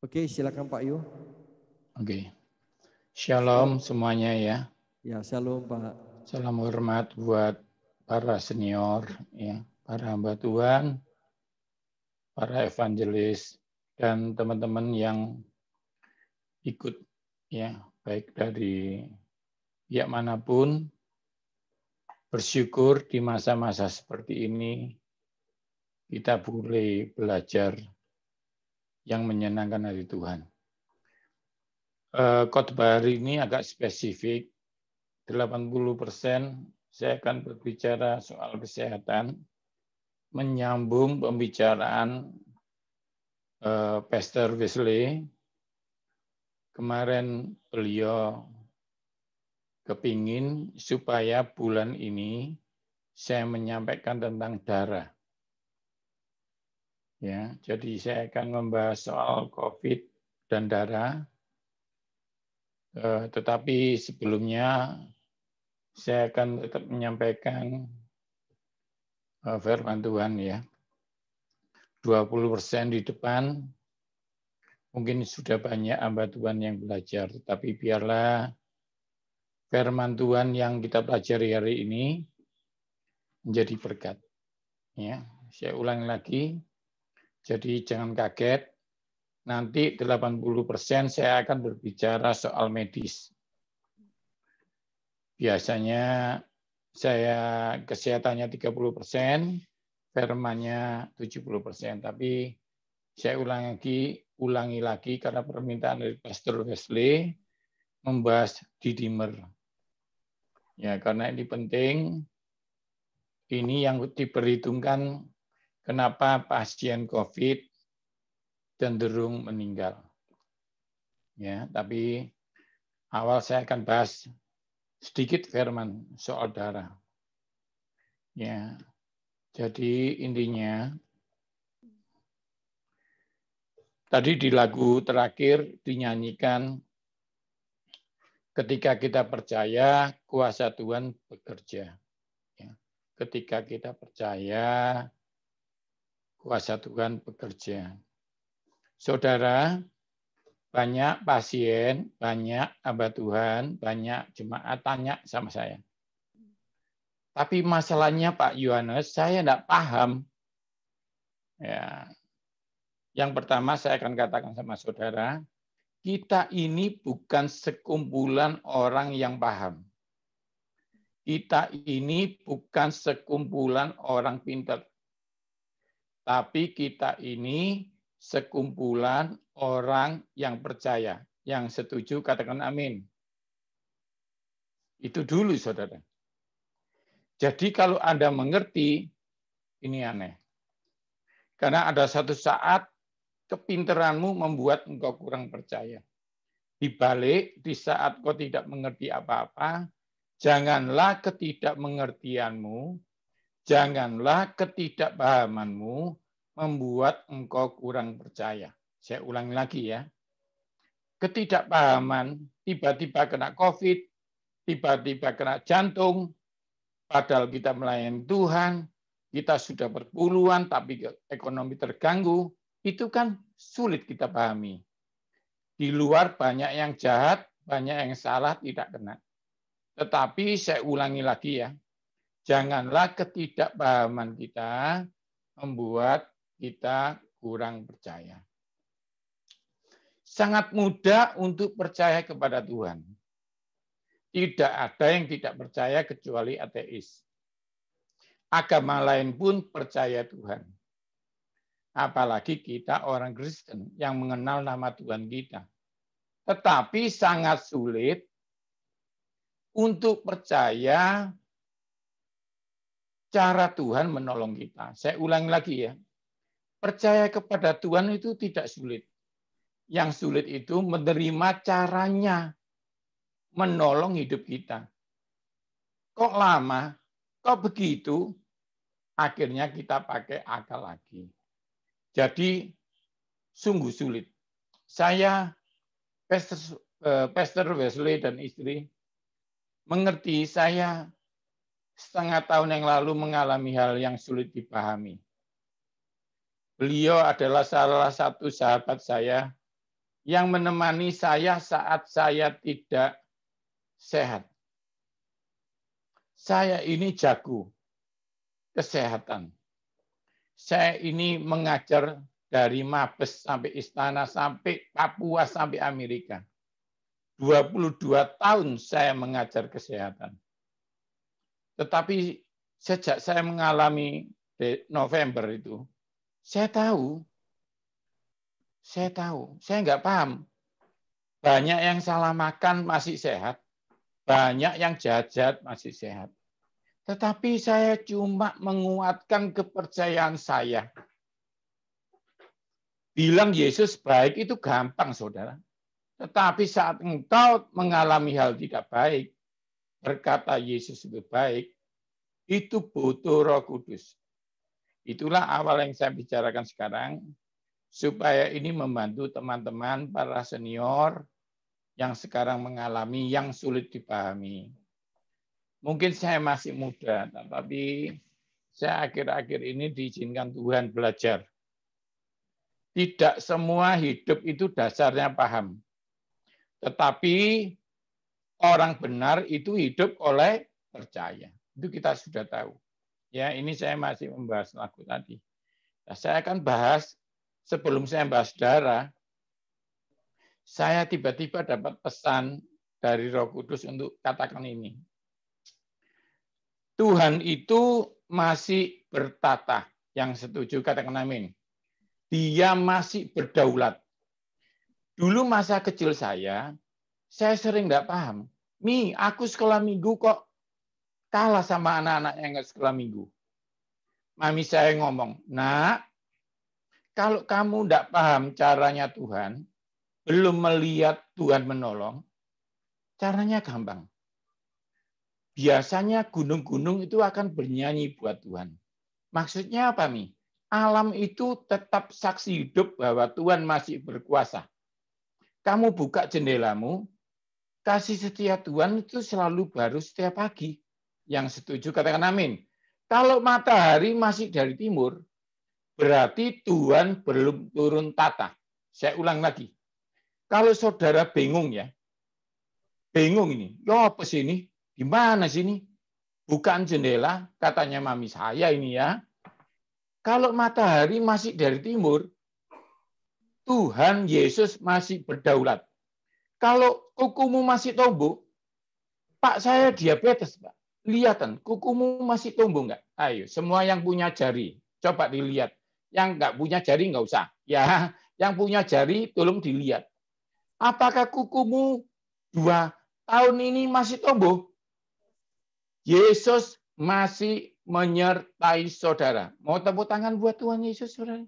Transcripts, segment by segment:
Oke, silakan Pak Yu. Oke. Shalom semuanya ya. Ya, shalom Pak. Salam hormat buat para senior, ya, para hamba Tuhan, para evangelis, dan teman-teman yang ikut ya, baik dari pihak manapun, bersyukur di masa-masa seperti ini kita boleh belajar yang menyenangkan hati Tuhan. Eh, khotbah hari ini agak spesifik. 80 persen saya akan berbicara soal kesehatan, menyambung pembicaraan eh, Pastor Wesley. Kemarin beliau kepingin supaya bulan ini saya menyampaikan tentang darah. Ya, jadi saya akan membahas soal COVID dan darah. Eh, tetapi sebelumnya saya akan tetap menyampaikan eh, firman Tuhan ya. 20% di depan mungkin sudah banyak hamba Tuhan yang belajar, tetapi biarlah firman Tuhan yang kita pelajari hari ini menjadi berkat. Ya, saya ulangi lagi, jadi jangan kaget, nanti 80% saya akan berbicara soal medis. Biasanya saya kesehatannya 30%, fermanya 70%, tapi saya ulangi lagi, ulangi lagi karena permintaan dari Pastor Wesley membahas didimer. Ya, karena ini penting, ini yang diperhitungkan kenapa pasien COVID cenderung meninggal. Ya, tapi awal saya akan bahas sedikit firman soal darah. Ya. Jadi intinya tadi di lagu terakhir dinyanyikan ketika kita percaya kuasa Tuhan bekerja. Ya. Ketika kita percaya kuasa Tuhan bekerja. Saudara, banyak pasien, banyak hamba Tuhan, banyak jemaat tanya sama saya. Tapi masalahnya Pak Yohanes, saya tidak paham. Ya. Yang pertama saya akan katakan sama saudara, kita ini bukan sekumpulan orang yang paham. Kita ini bukan sekumpulan orang pintar. Tapi kita ini sekumpulan orang yang percaya. Yang setuju katakan amin. Itu dulu saudara. Jadi kalau Anda mengerti, ini aneh. Karena ada satu saat kepinteranmu membuat engkau kurang percaya. Di balik, di saat kau tidak mengerti apa-apa, janganlah ketidakmengertianmu Janganlah ketidakpahamanmu membuat engkau kurang percaya. Saya ulangi lagi ya. Ketidakpahaman, tiba-tiba kena COVID, tiba-tiba kena jantung, padahal kita melayani Tuhan, kita sudah berpuluhan tapi ekonomi terganggu, itu kan sulit kita pahami. Di luar banyak yang jahat, banyak yang salah, tidak kena. Tetapi saya ulangi lagi ya, janganlah ketidakpahaman kita membuat kita kurang percaya. Sangat mudah untuk percaya kepada Tuhan. Tidak ada yang tidak percaya kecuali ateis. Agama lain pun percaya Tuhan. Apalagi kita orang Kristen yang mengenal nama Tuhan kita. Tetapi sangat sulit untuk percaya cara Tuhan menolong kita. Saya ulang lagi ya. Percaya kepada Tuhan itu tidak sulit. Yang sulit itu menerima caranya menolong hidup kita. Kok lama? Kok begitu? Akhirnya kita pakai akal lagi. Jadi sungguh sulit. Saya, Pastor, eh, Wesley dan istri, mengerti saya setengah tahun yang lalu mengalami hal yang sulit dipahami. Beliau adalah salah satu sahabat saya yang menemani saya saat saya tidak sehat. Saya ini jago kesehatan. Saya ini mengajar dari Mabes sampai Istana, sampai Papua, sampai Amerika. 22 tahun saya mengajar kesehatan. Tetapi sejak saya mengalami November itu, saya tahu, saya tahu, saya nggak paham. Banyak yang salah makan masih sehat, banyak yang jahat-jahat masih sehat. Tetapi saya cuma menguatkan kepercayaan saya. Bilang Yesus baik itu gampang, saudara. Tetapi saat engkau mengalami hal tidak baik, berkata Yesus itu baik, itu butuh roh kudus. Itulah awal yang saya bicarakan sekarang, supaya ini membantu teman-teman para senior yang sekarang mengalami yang sulit dipahami. Mungkin saya masih muda, tapi saya akhir-akhir ini diizinkan Tuhan belajar. Tidak semua hidup itu dasarnya paham. Tetapi orang benar itu hidup oleh percaya. Itu kita sudah tahu. Ya, ini saya masih membahas lagu tadi. Nah, saya akan bahas sebelum saya bahas darah. Saya tiba-tiba dapat pesan dari Roh Kudus untuk katakan ini. Tuhan itu masih bertata. Yang setuju katakan amin. Dia masih berdaulat. Dulu masa kecil saya, saya sering tidak paham. Mi, aku sekolah minggu kok kalah sama anak-anak yang nggak sekolah minggu. Mami saya ngomong, nak, kalau kamu tidak paham caranya Tuhan, belum melihat Tuhan menolong, caranya gampang. Biasanya gunung-gunung itu akan bernyanyi buat Tuhan. Maksudnya apa, Mi? alam itu tetap saksi hidup bahwa Tuhan masih berkuasa. Kamu buka jendelamu, kasih setia Tuhan itu selalu baru setiap pagi. Yang setuju katakan amin. Kalau matahari masih dari timur, berarti Tuhan belum turun tata. Saya ulang lagi. Kalau saudara bingung ya, bingung ini, ya apa sih ini? Di mana sini? Bukan jendela, katanya mami saya ini ya. Kalau matahari masih dari timur, Tuhan Yesus masih berdaulat. Kalau kukumu masih tumbuh, Pak saya diabetes, Pak. Lihatan, kukumu masih tumbuh nggak? Ayo, semua yang punya jari, coba dilihat. Yang nggak punya jari nggak usah. Ya, yang punya jari tolong dilihat. Apakah kukumu dua tahun ini masih tumbuh? Yesus masih menyertai saudara. Mau tepuk tangan buat Tuhan Yesus, saudara?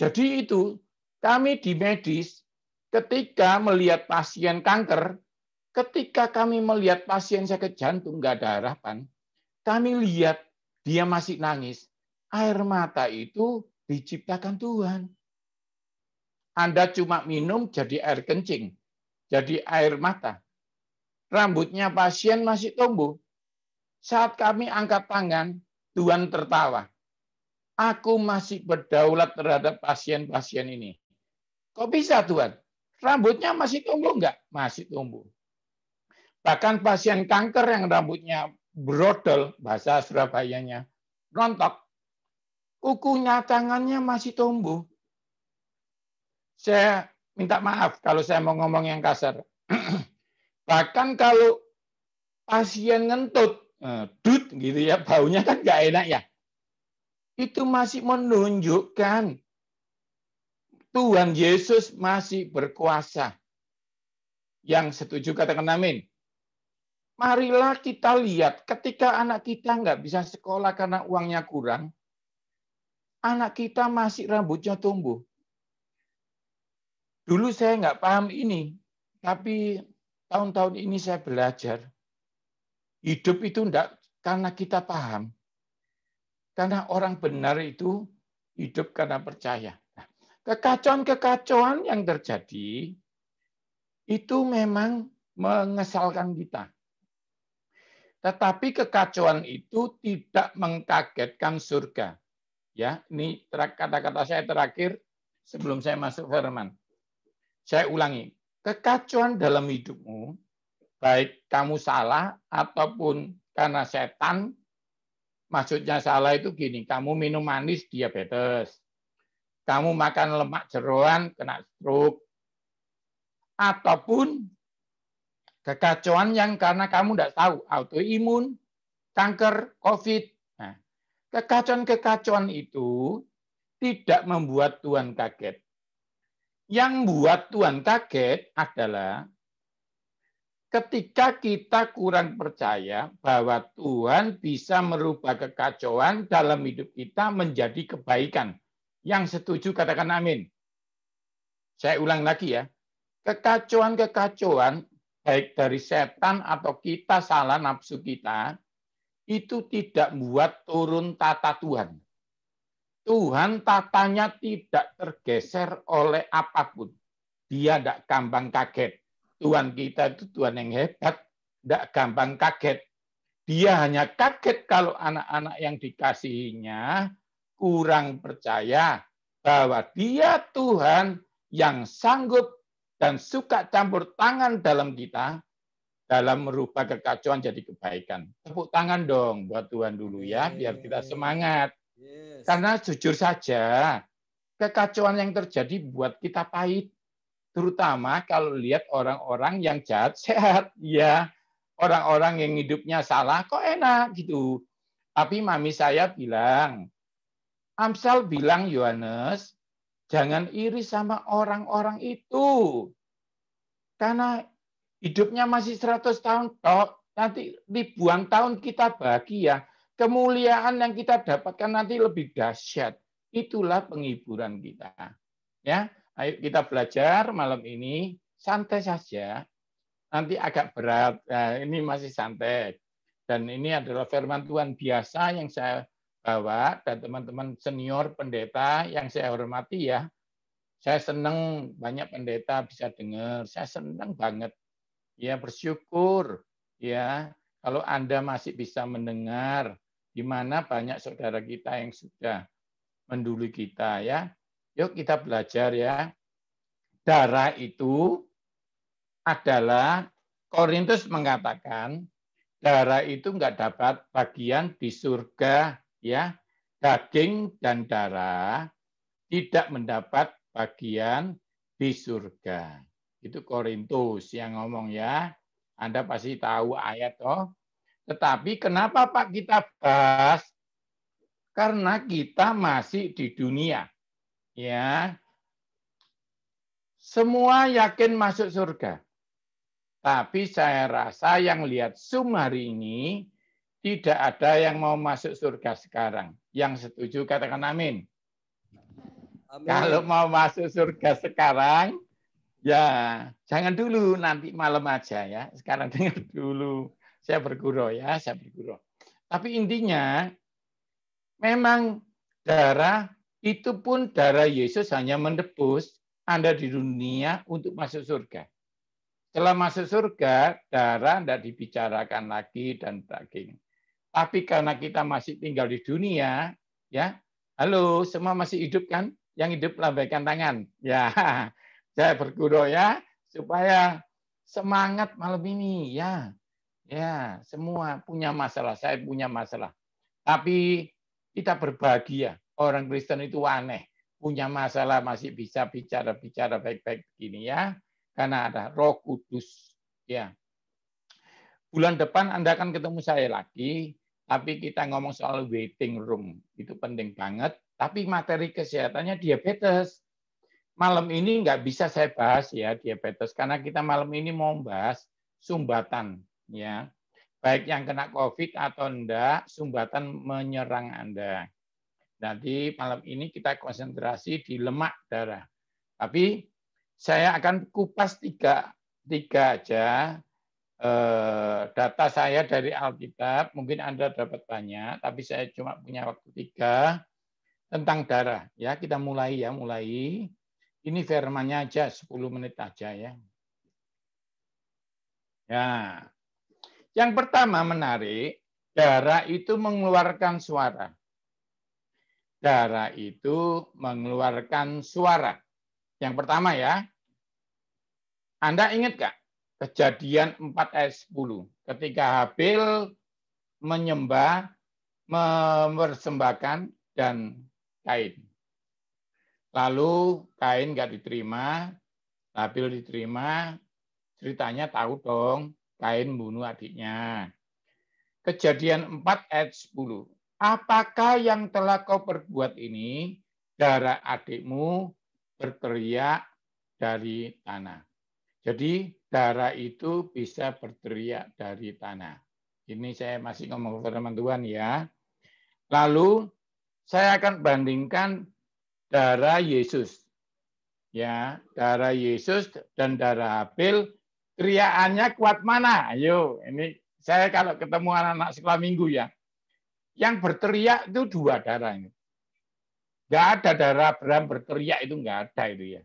Jadi itu, kami di medis ketika melihat pasien kanker, ketika kami melihat pasien sakit jantung nggak ada harapan, kami lihat dia masih nangis. Air mata itu diciptakan Tuhan. Anda cuma minum jadi air kencing, jadi air mata. Rambutnya pasien masih tumbuh. Saat kami angkat tangan, Tuhan tertawa. Aku masih berdaulat terhadap pasien-pasien ini. Kok bisa Tuhan? Rambutnya masih tumbuh enggak? Masih tumbuh. Bahkan pasien kanker yang rambutnya brodol, bahasa Surabayanya, rontok, kukunya tangannya masih tumbuh. Saya minta maaf kalau saya mau ngomong yang kasar. Bahkan kalau pasien ngentut, eh, dud gitu ya, baunya kan gak enak ya. Itu masih menunjukkan Tuhan Yesus masih berkuasa. Yang setuju katakan amin. Marilah kita lihat ketika anak kita nggak bisa sekolah karena uangnya kurang, anak kita masih rambutnya tumbuh. Dulu saya nggak paham ini, tapi tahun-tahun ini saya belajar. Hidup itu enggak karena kita paham. Karena orang benar itu hidup karena percaya. Kekacauan-kekacauan yang terjadi itu memang mengesalkan kita. Tetapi kekacauan itu tidak mengkagetkan surga. Ya, ini kata-kata saya terakhir sebelum saya masuk firman. Saya ulangi, kekacauan dalam hidupmu, baik kamu salah ataupun karena setan, maksudnya salah itu gini, kamu minum manis diabetes, kamu makan lemak jeroan kena stroke ataupun kekacauan yang karena kamu tidak tahu autoimun, kanker, covid. Nah, kekacauan-kekacauan itu tidak membuat Tuhan kaget. Yang buat Tuhan kaget adalah ketika kita kurang percaya bahwa Tuhan bisa merubah kekacauan dalam hidup kita menjadi kebaikan yang setuju katakan amin. Saya ulang lagi ya. Kekacauan-kekacauan baik dari setan atau kita salah nafsu kita itu tidak membuat turun tata Tuhan. Tuhan tatanya tidak tergeser oleh apapun. Dia tidak gampang kaget. Tuhan kita itu Tuhan yang hebat, tidak gampang kaget. Dia hanya kaget kalau anak-anak yang dikasihinya kurang percaya bahwa dia Tuhan yang sanggup dan suka campur tangan dalam kita dalam merubah kekacauan jadi kebaikan. Tepuk tangan dong buat Tuhan dulu ya, biar kita semangat. Karena jujur saja, kekacauan yang terjadi buat kita pahit. Terutama kalau lihat orang-orang yang jahat-sehat. Ya, orang-orang yang hidupnya salah kok enak gitu. Tapi mami saya bilang, Amsal bilang Yohanes, jangan iri sama orang-orang itu. Karena hidupnya masih 100 tahun toh nanti ribuan tahun kita bahagia. Ya. Kemuliaan yang kita dapatkan nanti lebih dahsyat. Itulah penghiburan kita. Ya, ayo kita belajar malam ini santai saja. Nanti agak berat. Nah, ini masih santai. Dan ini adalah firman Tuhan biasa yang saya bahwa dan teman-teman senior pendeta yang saya hormati ya, saya senang banyak pendeta bisa dengar, saya senang banget. Ya bersyukur ya kalau Anda masih bisa mendengar di mana banyak saudara kita yang sudah mendului kita ya. Yuk kita belajar ya. Darah itu adalah Korintus mengatakan darah itu enggak dapat bagian di surga ya daging dan darah tidak mendapat bagian di surga. Itu Korintus yang ngomong ya. Anda pasti tahu ayat toh. Tetapi kenapa Pak kita bahas? Karena kita masih di dunia. Ya. Semua yakin masuk surga. Tapi saya rasa yang lihat sum hari ini tidak ada yang mau masuk surga sekarang. Yang setuju katakan amin. amin. Kalau mau masuk surga sekarang, ya jangan dulu, nanti malam aja ya. Sekarang dengar dulu. Saya bergurau ya, saya bergurau. Tapi intinya, memang darah itu pun darah Yesus hanya menebus Anda di dunia untuk masuk surga. Setelah masuk surga, darah tidak dibicarakan lagi dan daging. Tapi karena kita masih tinggal di dunia, ya, halo, semua masih hidup kan? Yang hidup lambaikan tangan. Ya, saya berguru ya, supaya semangat malam ini ya. Ya, semua punya masalah, saya punya masalah. Tapi kita berbahagia. Orang Kristen itu aneh, punya masalah masih bisa bicara-bicara baik-baik begini ya, karena ada Roh Kudus. Ya. Bulan depan Anda akan ketemu saya lagi tapi kita ngomong soal waiting room itu penting banget. Tapi materi kesehatannya diabetes. Malam ini nggak bisa saya bahas ya diabetes karena kita malam ini mau bahas sumbatan ya. Baik yang kena COVID atau enggak, sumbatan menyerang Anda. Nanti malam ini kita konsentrasi di lemak darah. Tapi saya akan kupas tiga, tiga aja Eh, data saya dari Alkitab, mungkin Anda dapat banyak, tapi saya cuma punya waktu tiga, tentang darah. ya Kita mulai ya, mulai. Ini firmannya aja, 10 menit aja ya. Ya, yang pertama menarik, darah itu mengeluarkan suara. Darah itu mengeluarkan suara. Yang pertama ya, Anda ingat enggak? Kejadian 4 ayat 10. Ketika Habil menyembah, mempersembahkan dan Kain. Lalu Kain nggak diterima, Habil diterima, ceritanya tahu dong, Kain bunuh adiknya. Kejadian 4 ayat 10. Apakah yang telah kau perbuat ini? Darah adikmu berteriak dari tanah. Jadi darah itu bisa berteriak dari tanah. Ini saya masih ngomong kepada teman-teman ya. Lalu saya akan bandingkan darah Yesus. Ya, darah Yesus dan darah Apil. teriakannya kuat mana? Ayo, ini saya kalau ketemu anak-anak sekolah minggu ya, yang berteriak itu dua darah ini. Gak ada darah Abraham berteriak itu nggak ada itu ya.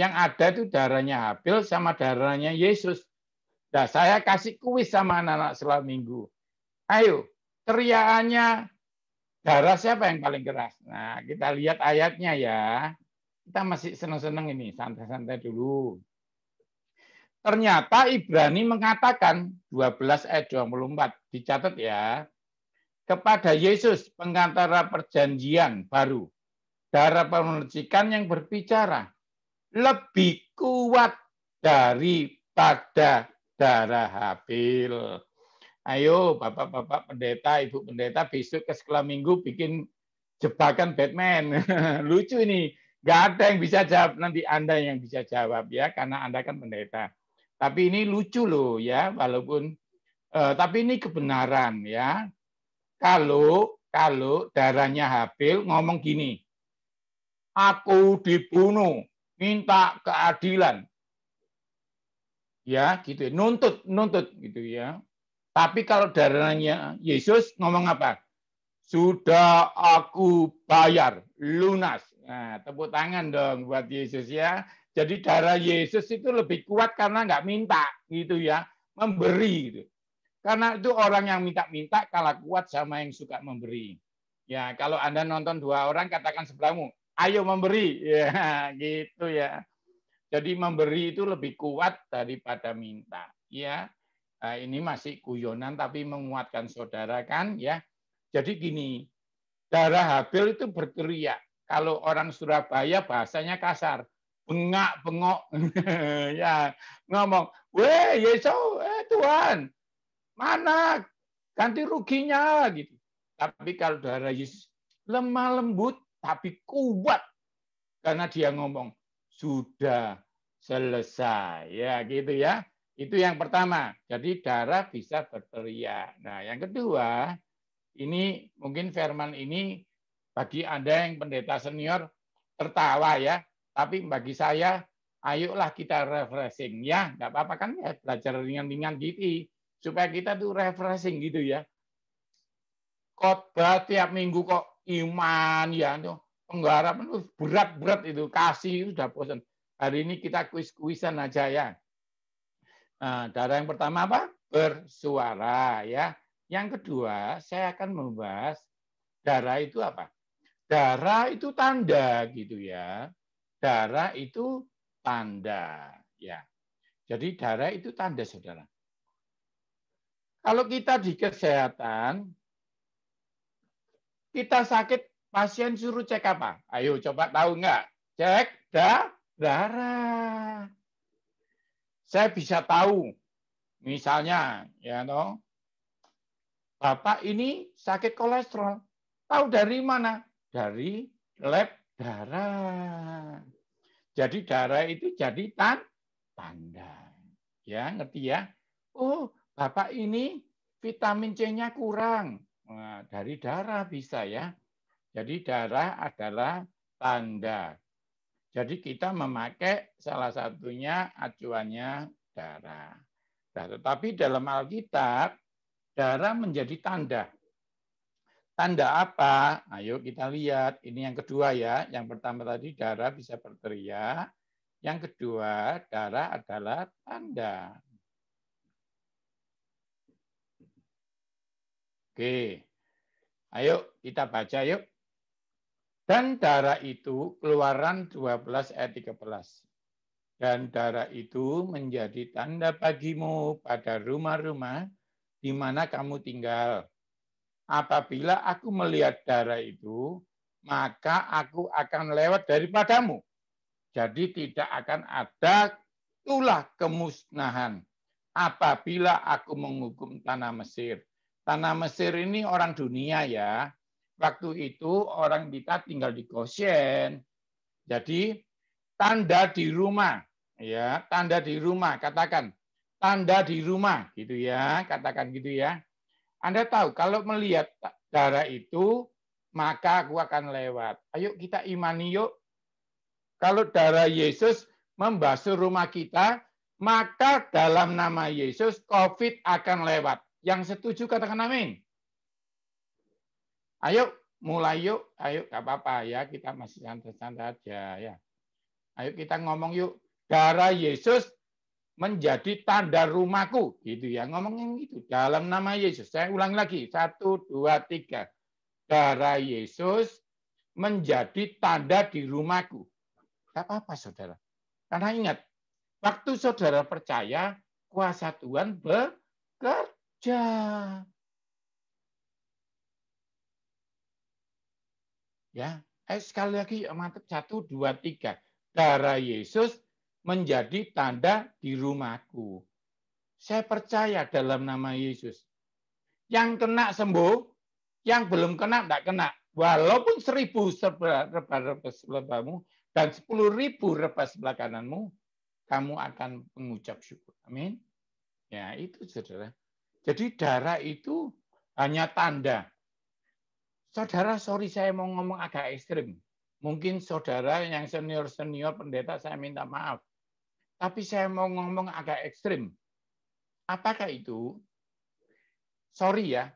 Yang ada itu darahnya Habil sama darahnya Yesus. Nah, saya kasih kuis sama anak-anak selama minggu. Ayo, teriakannya darah siapa yang paling keras? Nah, kita lihat ayatnya ya. Kita masih senang-senang ini, santai-santai dulu. Ternyata Ibrani mengatakan 12 ayat 24, dicatat ya, kepada Yesus pengantara perjanjian baru, darah pemercikan yang berbicara lebih kuat daripada darah habil. Ayo Bapak-bapak pendeta, Ibu pendeta besok ke sekolah minggu bikin jebakan Batman. Lucu ini. Nggak ada yang bisa jawab. Nanti Anda yang bisa jawab ya, karena Anda kan pendeta. Tapi ini lucu loh ya, walaupun eh, tapi ini kebenaran ya. Kalau kalau darahnya Habil ngomong gini, aku dibunuh minta keadilan. Ya, gitu. Nuntut, nuntut gitu ya. Tapi kalau darahnya Yesus ngomong apa? Sudah aku bayar, lunas. Nah, tepuk tangan dong buat Yesus ya. Jadi darah Yesus itu lebih kuat karena nggak minta gitu ya, memberi gitu. Karena itu orang yang minta-minta kalah kuat sama yang suka memberi. Ya, kalau Anda nonton dua orang katakan sebelahmu, ayo memberi ya gitu ya jadi memberi itu lebih kuat daripada minta ya nah, ini masih guyonan tapi menguatkan saudara kan ya jadi gini darah Habil itu berteriak kalau orang Surabaya bahasanya kasar bengak bengok ya ngomong weh Yesus eh, Tuhan mana ganti ruginya gitu tapi kalau darah Yesus lemah lembut tapi kuat karena dia ngomong sudah selesai ya gitu ya itu yang pertama jadi darah bisa berteriak nah yang kedua ini mungkin firman ini bagi anda yang pendeta senior tertawa ya tapi bagi saya ayolah kita refreshing ya nggak apa-apa kan ya belajar ringan-ringan gitu supaya kita tuh refreshing gitu ya khotbah tiap minggu kok iman, ya penggarapan itu berat-berat itu kasih itu sudah bosan. Hari ini kita kuis-kuisan aja ya. Nah, darah yang pertama apa? Bersuara ya. Yang kedua, saya akan membahas darah itu apa? Darah itu tanda gitu ya. Darah itu tanda ya. Jadi darah itu tanda saudara. Kalau kita di kesehatan, kita sakit, pasien suruh cek apa? Ayo coba tahu nggak? Cek da darah. Saya bisa tahu, misalnya, ya no, bapak ini sakit kolesterol. Tahu dari mana? Dari lab darah. Jadi darah itu jadi tan tanda. Ya, ngerti ya? Oh, bapak ini vitamin C-nya kurang. Eh, dari darah bisa ya. Jadi darah adalah tanda. Jadi kita memakai salah satunya acuannya darah. Nah, tetapi dalam Alkitab darah menjadi tanda. Tanda apa? Ayo kita lihat. Ini yang kedua ya. Yang pertama tadi darah bisa berteriak. Yang kedua, darah adalah tanda. Oke. Ayo kita baca yuk. Dan darah itu keluaran 12 ayat 13. Dan darah itu menjadi tanda bagimu pada rumah-rumah di mana kamu tinggal. Apabila aku melihat darah itu, maka aku akan lewat daripadamu. Jadi tidak akan ada tulah kemusnahan apabila aku menghukum tanah Mesir tanah Mesir ini orang dunia ya. Waktu itu orang kita tinggal di Goshen. Jadi tanda di rumah ya, tanda di rumah katakan tanda di rumah gitu ya, katakan gitu ya. Anda tahu kalau melihat darah itu maka aku akan lewat. Ayo kita imani yuk. Kalau darah Yesus membasuh rumah kita, maka dalam nama Yesus COVID akan lewat. Yang setuju katakan amin. Ayo mulai yuk, ayo gak apa-apa ya kita masih santai-santai aja ya. Ayo kita ngomong yuk darah Yesus menjadi tanda rumahku gitu ya ngomongin itu dalam nama Yesus. Saya ulang lagi satu dua tiga darah Yesus menjadi tanda di rumahku. Gak apa-apa saudara. Karena ingat, waktu saudara percaya, kuasa Tuhan bekerja Ja. Ya, eh, sekali lagi mantap satu dua tiga. Darah Yesus menjadi tanda di rumahku. Saya percaya dalam nama Yesus. Yang kena sembuh, yang belum kena tidak kena. Walaupun seribu rebas sebelahmu dan sepuluh ribu sebelah kananmu, kamu akan mengucap syukur. Amin. Ya itu saudara. Jadi darah itu hanya tanda. Saudara, sorry saya mau ngomong agak ekstrim. Mungkin saudara yang senior-senior pendeta saya minta maaf. Tapi saya mau ngomong agak ekstrim. Apakah itu? Sorry ya,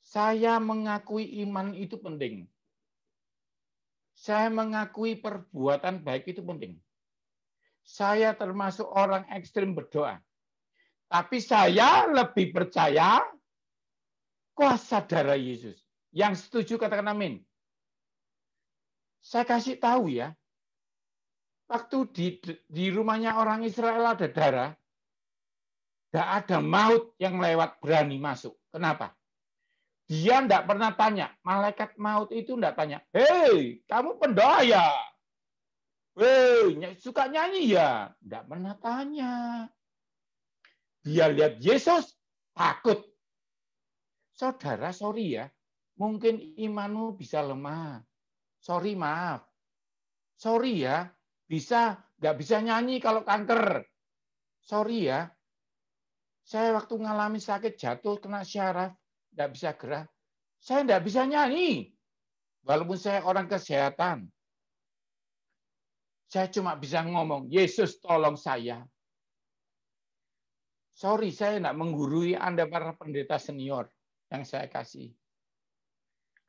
saya mengakui iman itu penting. Saya mengakui perbuatan baik itu penting. Saya termasuk orang ekstrim berdoa. Tapi saya lebih percaya kuasa darah Yesus. Yang setuju katakan amin. Saya kasih tahu ya. Waktu di, di rumahnya orang Israel ada darah, tidak ada maut yang lewat berani masuk. Kenapa? Dia tidak pernah tanya. Malaikat maut itu tidak tanya. Hei, kamu pendaya. Hei, suka nyanyi ya? Tidak pernah tanya. Dia lihat Yesus, takut. Saudara, sorry ya. Mungkin imanmu bisa lemah. Sorry, maaf. Sorry ya, bisa nggak bisa nyanyi kalau kanker. Sorry ya. Saya waktu ngalami sakit jatuh kena syaraf, nggak bisa gerak. Saya nggak bisa nyanyi. Walaupun saya orang kesehatan. Saya cuma bisa ngomong, Yesus tolong saya sorry saya tidak menggurui Anda para pendeta senior yang saya kasih.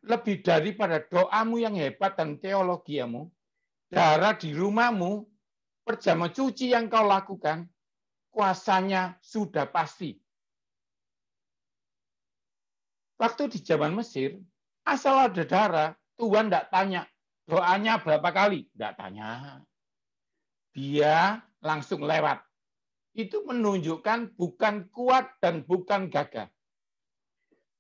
Lebih daripada doamu yang hebat dan teologiamu, darah di rumahmu, perjama cuci yang kau lakukan, kuasanya sudah pasti. Waktu di zaman Mesir, asal ada darah, Tuhan tidak tanya. Doanya berapa kali? Tidak tanya. Dia langsung lewat itu menunjukkan bukan kuat dan bukan gagah.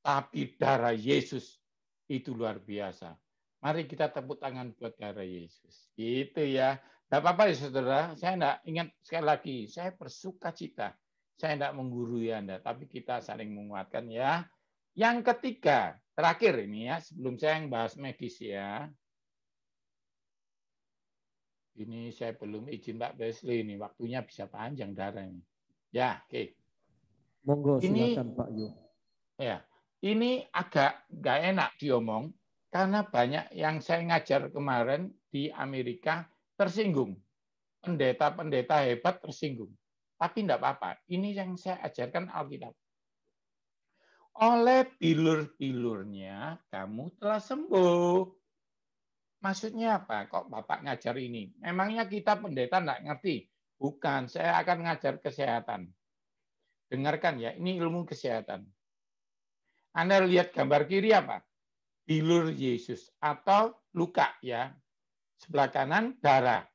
Tapi darah Yesus itu luar biasa. Mari kita tepuk tangan buat darah Yesus. Itu ya. Tidak apa-apa ya saudara, saya tidak ingat sekali lagi, saya bersuka cita. Saya tidak menggurui Anda, tapi kita saling menguatkan ya. Yang ketiga, terakhir ini ya, sebelum saya yang bahas medis ya, ini saya belum izin Pak Wesley ini, waktunya bisa panjang darah ini. Ya, oke. Okay. Monggo ini, Pak Yu. Ya, ini agak nggak enak diomong karena banyak yang saya ngajar kemarin di Amerika tersinggung. Pendeta-pendeta hebat tersinggung. Tapi enggak apa-apa. Ini yang saya ajarkan Alkitab. Oleh pilur-pilurnya kamu telah sembuh. Maksudnya apa? Kok Bapak ngajar ini? Memangnya kita pendeta nggak ngerti? Bukan, saya akan ngajar kesehatan. Dengarkan ya, ini ilmu kesehatan. Anda lihat gambar kiri apa? Bilur Yesus atau luka ya. Sebelah kanan darah.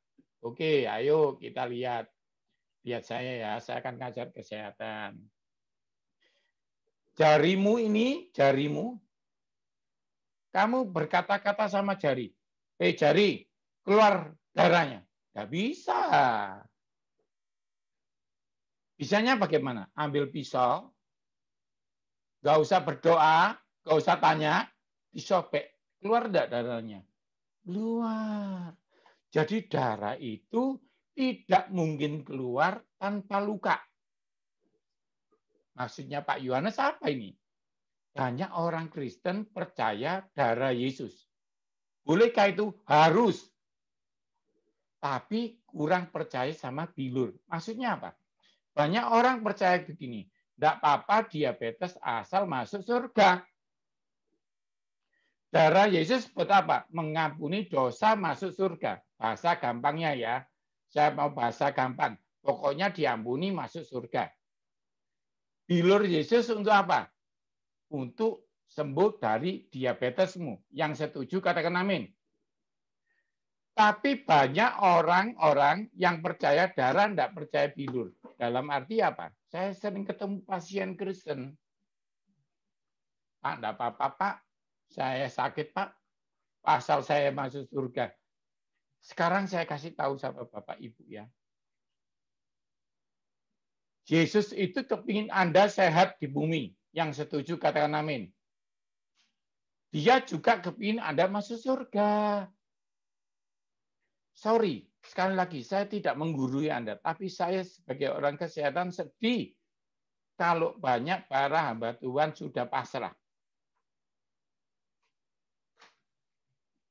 Oke, ayo kita lihat. Lihat saya ya, saya akan ngajar kesehatan. Jarimu ini, jarimu. Kamu berkata-kata sama jari eh jari keluar darahnya. Nggak bisa. Bisanya bagaimana? Ambil pisau, nggak usah berdoa, nggak usah tanya, disobek, keluar enggak darahnya? Keluar. Jadi darah itu tidak mungkin keluar tanpa luka. Maksudnya Pak Yohanes apa ini? Banyak orang Kristen percaya darah Yesus. Bolehkah itu? Harus. Tapi kurang percaya sama bilur. Maksudnya apa? Banyak orang percaya begini, tidak apa-apa diabetes asal masuk surga. Darah Yesus buat apa? Mengampuni dosa masuk surga. Bahasa gampangnya ya. Saya mau bahasa gampang. Pokoknya diampuni masuk surga. Bilur Yesus untuk apa? Untuk sembuh dari diabetesmu. Yang setuju katakan amin. Tapi banyak orang-orang yang percaya darah, tidak percaya bilur. Dalam arti apa? Saya sering ketemu pasien Kristen. Pak, tidak apa-apa, Pak. Saya sakit, Pak. pasal saya masuk surga. Sekarang saya kasih tahu sama Bapak Ibu ya. Yesus itu kepingin Anda sehat di bumi. Yang setuju katakan amin dia juga kepingin Anda masuk surga. Sorry, sekali lagi saya tidak menggurui Anda, tapi saya sebagai orang kesehatan sedih kalau banyak para hamba Tuhan sudah pasrah.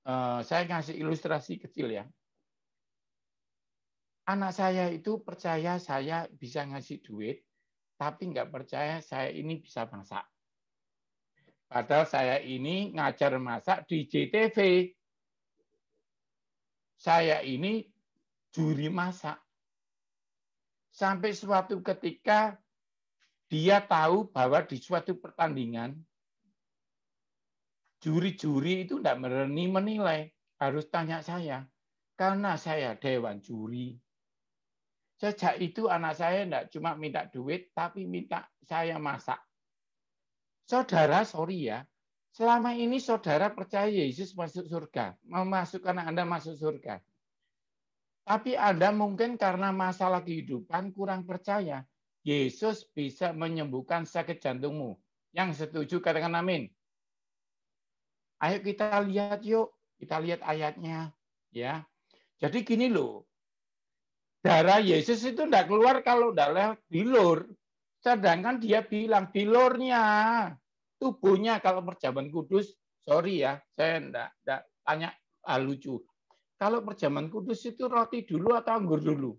Eh, saya ngasih ilustrasi kecil ya. Anak saya itu percaya saya bisa ngasih duit, tapi nggak percaya saya ini bisa masak. Padahal saya ini ngajar masak di JTV. Saya ini juri masak. Sampai suatu ketika dia tahu bahwa di suatu pertandingan juri-juri itu tidak berani menilai, harus tanya saya. Karena saya dewan juri. Sejak itu anak saya tidak cuma minta duit, tapi minta saya masak Saudara, sorry ya, selama ini saudara percaya Yesus masuk surga, memasukkan Anda masuk surga. Tapi Anda mungkin karena masalah kehidupan kurang percaya, Yesus bisa menyembuhkan sakit jantungmu. Yang setuju katakan amin. Ayo kita lihat yuk, kita lihat ayatnya ya. Jadi gini loh, darah Yesus itu tidak keluar kalau tidak lewat Sedangkan dia bilang bilurnya tubuhnya kalau perjaman kudus, sorry ya, saya enggak, enggak tanya ah, lucu. Kalau perjaman kudus itu roti dulu atau anggur dulu?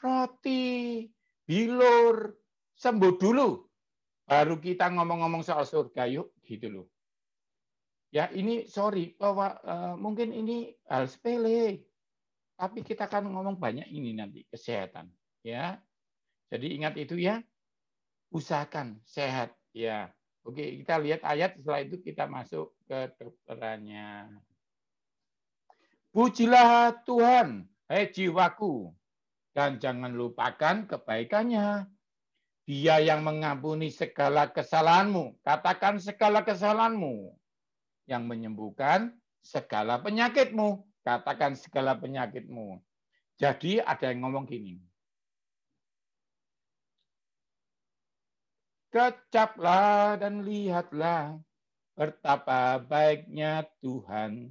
Roti, bilur, sembuh dulu. Baru kita ngomong-ngomong soal surga, yuk gitu loh. Ya ini sorry bahwa uh, mungkin ini hal sepele, tapi kita akan ngomong banyak ini nanti kesehatan. Ya, jadi ingat itu ya, usahakan sehat. Ya, oke kita lihat ayat setelah itu kita masuk ke terperanya. Pujilah Tuhan, hei jiwaku, dan jangan lupakan kebaikannya. Dia yang mengampuni segala kesalahanmu. Katakan segala kesalahanmu. Yang menyembuhkan segala penyakitmu. Katakan segala penyakitmu. Jadi ada yang ngomong gini. Kecaplah dan lihatlah betapa baiknya Tuhan.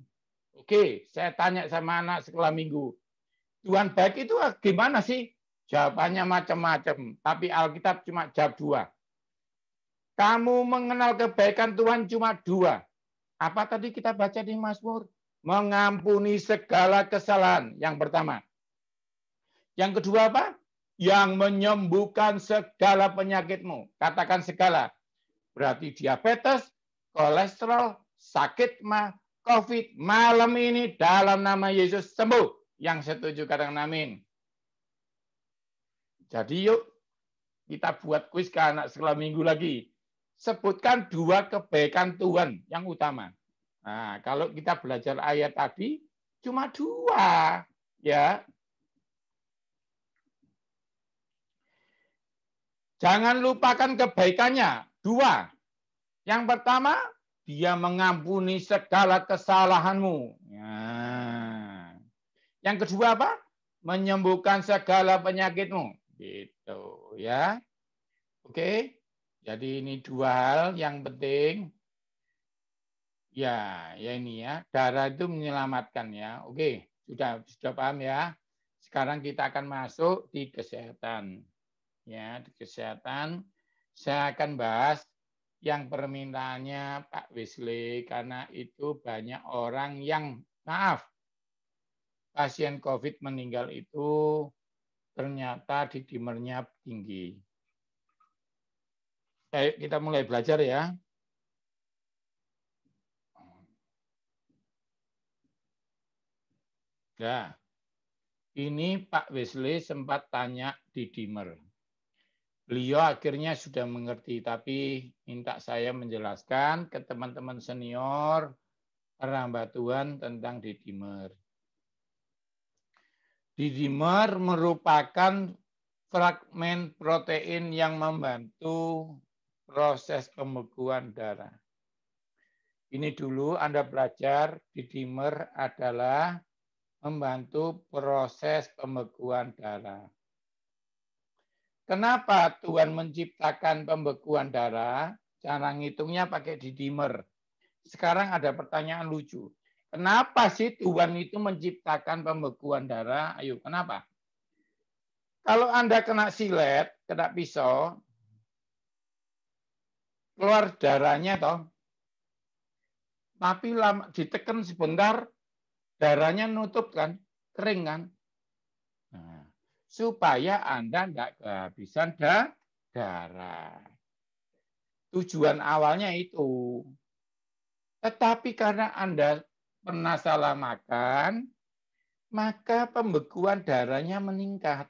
Oke, saya tanya sama anak sekolah minggu. Tuhan baik itu gimana sih? Jawabannya macam-macam, tapi Alkitab cuma jawab dua. Kamu mengenal kebaikan Tuhan cuma dua. Apa tadi kita baca di Mazmur? Mengampuni segala kesalahan. Yang pertama. Yang kedua apa? yang menyembuhkan segala penyakitmu. Katakan segala. Berarti diabetes, kolesterol, sakit mah, COVID malam ini dalam nama Yesus sembuh. Yang setuju katakan amin. Jadi yuk kita buat kuis ke anak sekolah minggu lagi. Sebutkan dua kebaikan Tuhan yang utama. Nah, kalau kita belajar ayat tadi cuma dua, ya Jangan lupakan kebaikannya. Dua. Yang pertama, dia mengampuni segala kesalahanmu. Ya. Yang kedua apa? Menyembuhkan segala penyakitmu. Gitu ya. Oke. Jadi ini dua hal yang penting. Ya, ya ini ya. Darah itu menyelamatkan ya. Oke, sudah sudah paham ya. Sekarang kita akan masuk di kesehatan ya di kesehatan. Saya akan bahas yang permintaannya Pak Wesley karena itu banyak orang yang maaf pasien COVID meninggal itu ternyata di dimernya tinggi. Ayo kita mulai belajar ya. Nah, ini Pak Wesley sempat tanya di dimer. Beliau akhirnya sudah mengerti, tapi minta saya menjelaskan ke teman-teman senior Rambat Tuhan tentang didimer. Didimer merupakan fragmen protein yang membantu proses pembekuan darah. Ini dulu Anda belajar didimer adalah membantu proses pembekuan darah. Kenapa Tuhan menciptakan pembekuan darah? Cara ngitungnya pakai di didimer. Sekarang ada pertanyaan lucu. Kenapa sih Tuhan itu menciptakan pembekuan darah? Ayo, kenapa? Kalau Anda kena silet, kena pisau, keluar darahnya toh. Tapi lama ditekan sebentar, darahnya nutup kan, kering kan supaya Anda tidak kehabisan da darah. Tujuan awalnya itu. Tetapi karena Anda pernah salah makan, maka pembekuan darahnya meningkat.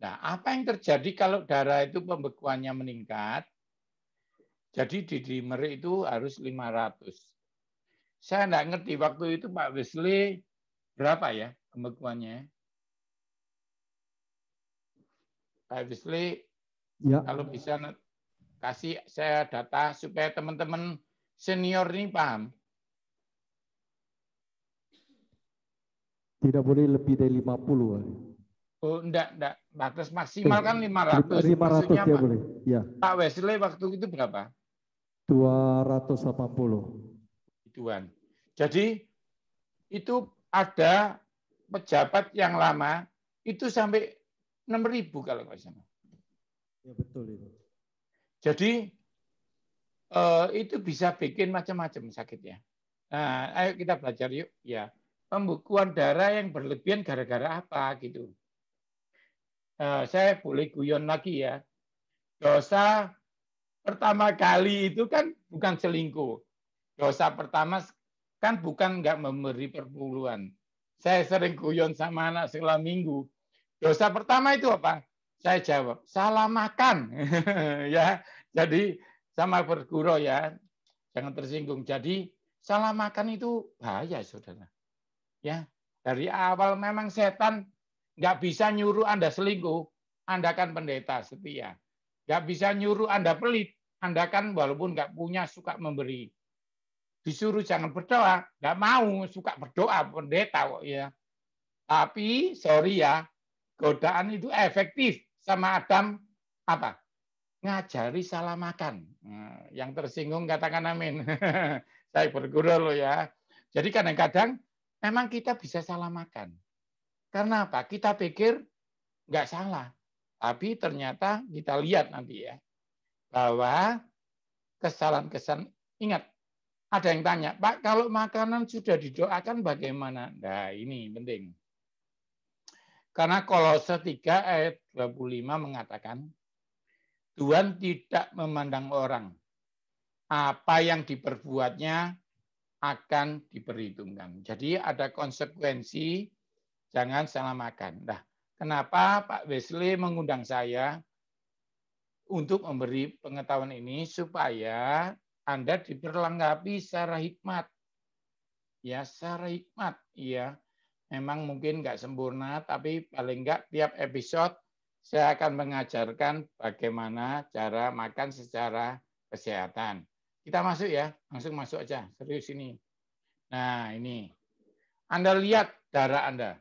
Nah, apa yang terjadi kalau darah itu pembekuannya meningkat? Jadi di dimer itu harus 500. Saya tidak ngerti waktu itu Pak Wesley berapa ya pembekuannya? Pak Wisli, ya. kalau bisa kasih saya data supaya teman-teman senior ini paham. Tidak boleh lebih dari 50. Oh, enggak, enggak. Batas maksimal kan 500. 500 ya Maksudnya, ya boleh. Ya. Pak Wesley waktu itu berapa? 280. Ituan. Jadi itu ada pejabat yang lama itu sampai ribu kalau nggak salah. Ya betul itu. Jadi uh, itu bisa bikin macam-macam sakit ya. Nah, ayo kita belajar yuk ya. pembekuan darah yang berlebihan gara-gara apa gitu. Uh, saya boleh guyon lagi ya. Dosa pertama kali itu kan bukan selingkuh. Dosa pertama kan bukan nggak memberi perpuluhan. Saya sering guyon sama anak selama minggu. Dosa pertama itu apa? Saya jawab, salah makan. ya, jadi sama berguru ya, jangan tersinggung. Jadi salah makan itu bahaya, saudara. Ya, dari awal memang setan nggak bisa nyuruh Anda selingkuh, Anda kan pendeta setia. Nggak bisa nyuruh Anda pelit, Anda kan walaupun nggak punya suka memberi. Disuruh jangan berdoa, nggak mau suka berdoa pendeta kok ya. Tapi sorry ya, godaan itu efektif sama Adam apa? Ngajari salah makan. Nah, yang tersinggung katakan amin. Saya bergurau loh ya. Jadi kadang-kadang memang kita bisa salah makan. Karena apa? Kita pikir nggak salah. Tapi ternyata kita lihat nanti ya. Bahwa kesalahan kesan Ingat, ada yang tanya, Pak, kalau makanan sudah didoakan bagaimana? Nah, ini penting. Karena Kolose 3 ayat 25 mengatakan, Tuhan tidak memandang orang. Apa yang diperbuatnya akan diperhitungkan. Jadi ada konsekuensi jangan salah makan. Nah, kenapa Pak Wesley mengundang saya untuk memberi pengetahuan ini supaya Anda diperlengkapi secara hikmat. Ya, secara hikmat, ya memang mungkin nggak sempurna, tapi paling nggak tiap episode saya akan mengajarkan bagaimana cara makan secara kesehatan. Kita masuk ya, langsung masuk aja, serius ini. Nah ini, Anda lihat darah Anda.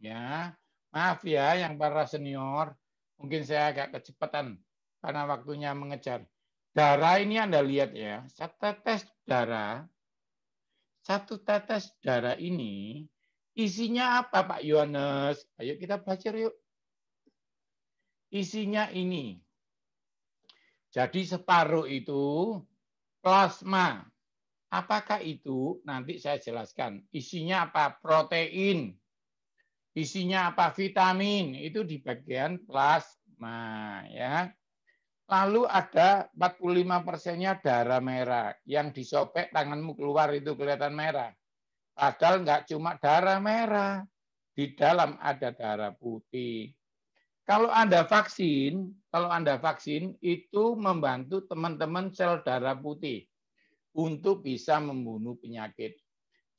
Ya, maaf ya yang para senior, mungkin saya agak kecepatan karena waktunya mengejar. Darah ini Anda lihat ya, satu tetes darah, satu tetes darah ini Isinya apa Pak Yohanes? Ayo kita belajar yuk. Isinya ini. Jadi separuh itu plasma. Apakah itu? Nanti saya jelaskan. Isinya apa? Protein. Isinya apa? Vitamin. Itu di bagian plasma. ya. Lalu ada 45 persennya darah merah. Yang disopek tanganmu keluar itu kelihatan merah. Padahal nggak cuma darah merah, di dalam ada darah putih. Kalau Anda vaksin, kalau Anda vaksin itu membantu teman-teman sel darah putih untuk bisa membunuh penyakit.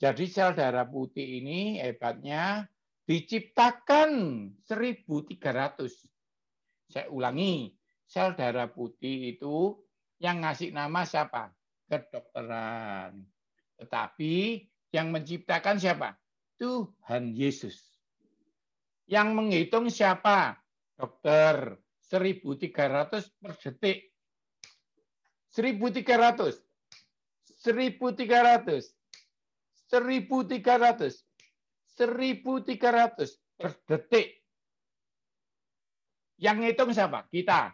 Jadi sel darah putih ini hebatnya diciptakan 1300. Saya ulangi, sel darah putih itu yang ngasih nama siapa? Kedokteran. Tetapi yang menciptakan siapa? Tuhan Yesus. Yang menghitung siapa? Dokter. 1300 per detik. 1300. 1300. 1300. 1300 per detik. Yang ngitung siapa? Kita.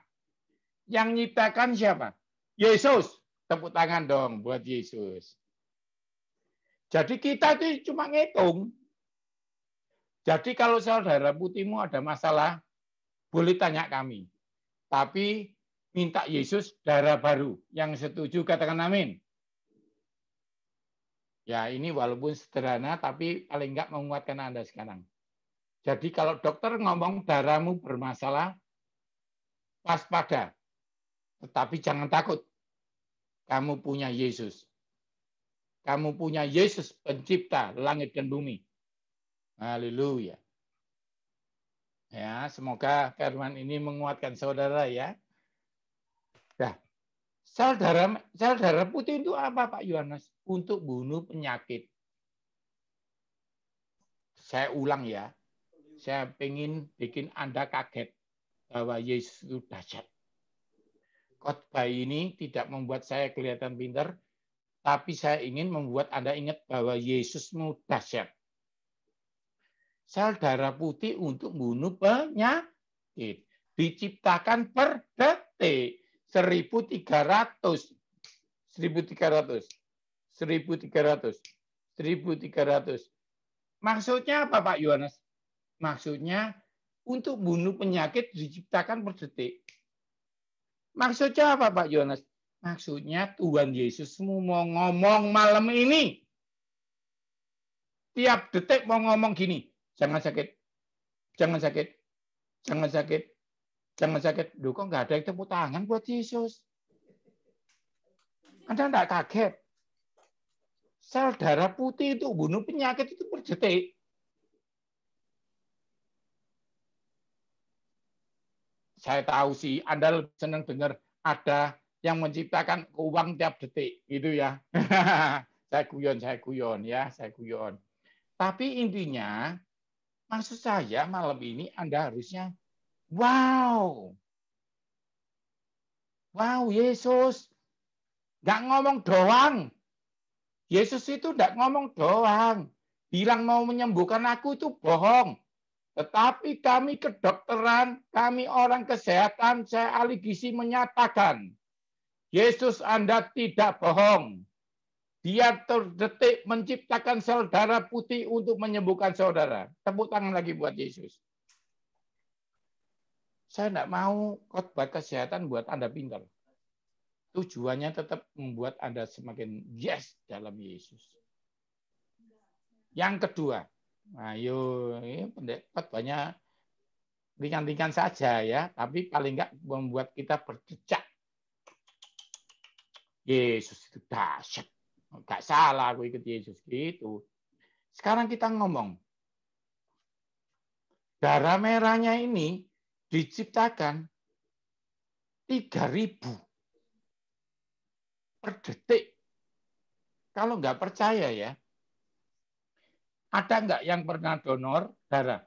Yang nyiptakan siapa? Yesus. Tepuk tangan dong buat Yesus. Jadi kita itu cuma ngitung. Jadi kalau saudara putihmu ada masalah, boleh tanya kami. Tapi minta Yesus darah baru. Yang setuju katakan amin. Ya ini walaupun sederhana, tapi paling enggak menguatkan Anda sekarang. Jadi kalau dokter ngomong darahmu bermasalah, pas pada. Tetapi jangan takut. Kamu punya Yesus kamu punya Yesus pencipta langit dan bumi. Haleluya. Ya, semoga firman ini menguatkan saudara ya. Nah, Sel darah, putih itu apa Pak Yohanes? Untuk bunuh penyakit. Saya ulang ya. Saya ingin bikin Anda kaget bahwa Yesus itu dahsyat. Kotbah ini tidak membuat saya kelihatan pintar, tapi saya ingin membuat Anda ingat bahwa Yesusmu dahsyat. Sel darah putih untuk bunuh penyakit. Diciptakan per detik 1300 1300 1300 1300 Maksudnya apa Pak Yohanes? Maksudnya untuk bunuh penyakit diciptakan per detik. Maksudnya apa Pak Yohanes? Maksudnya Tuhan Yesus mau ngomong malam ini. Tiap detik mau ngomong gini, jangan sakit, jangan sakit, jangan sakit, jangan sakit. Duh kok nggak ada yang tepuk tangan buat Yesus? Anda nggak kaget? Sel darah putih itu bunuh penyakit itu per Saya tahu sih, Anda lebih senang dengar ada yang menciptakan uang tiap detik gitu ya. saya guyon, saya guyon ya, saya guyon. Tapi intinya maksud saya malam ini Anda harusnya wow. Wow, Yesus. Nggak ngomong doang. Yesus itu nggak ngomong doang. Bilang mau menyembuhkan aku itu bohong. Tetapi kami kedokteran, kami orang kesehatan, saya ahli gizi menyatakan Yesus Anda tidak bohong. Dia terdetik menciptakan sel darah putih untuk menyembuhkan saudara. Tepuk tangan lagi buat Yesus. Saya tidak mau khotbah kesehatan buat Anda pintar. Tujuannya tetap membuat Anda semakin yes dalam Yesus. Yang kedua, ayo ini khotbahnya ringan-ringan saja ya, tapi paling enggak membuat kita berdecak Yesus itu dahsyat. nggak salah aku ikut Yesus gitu. Sekarang kita ngomong. Darah merahnya ini diciptakan 3000 per detik. Kalau nggak percaya ya, ada nggak yang pernah donor darah?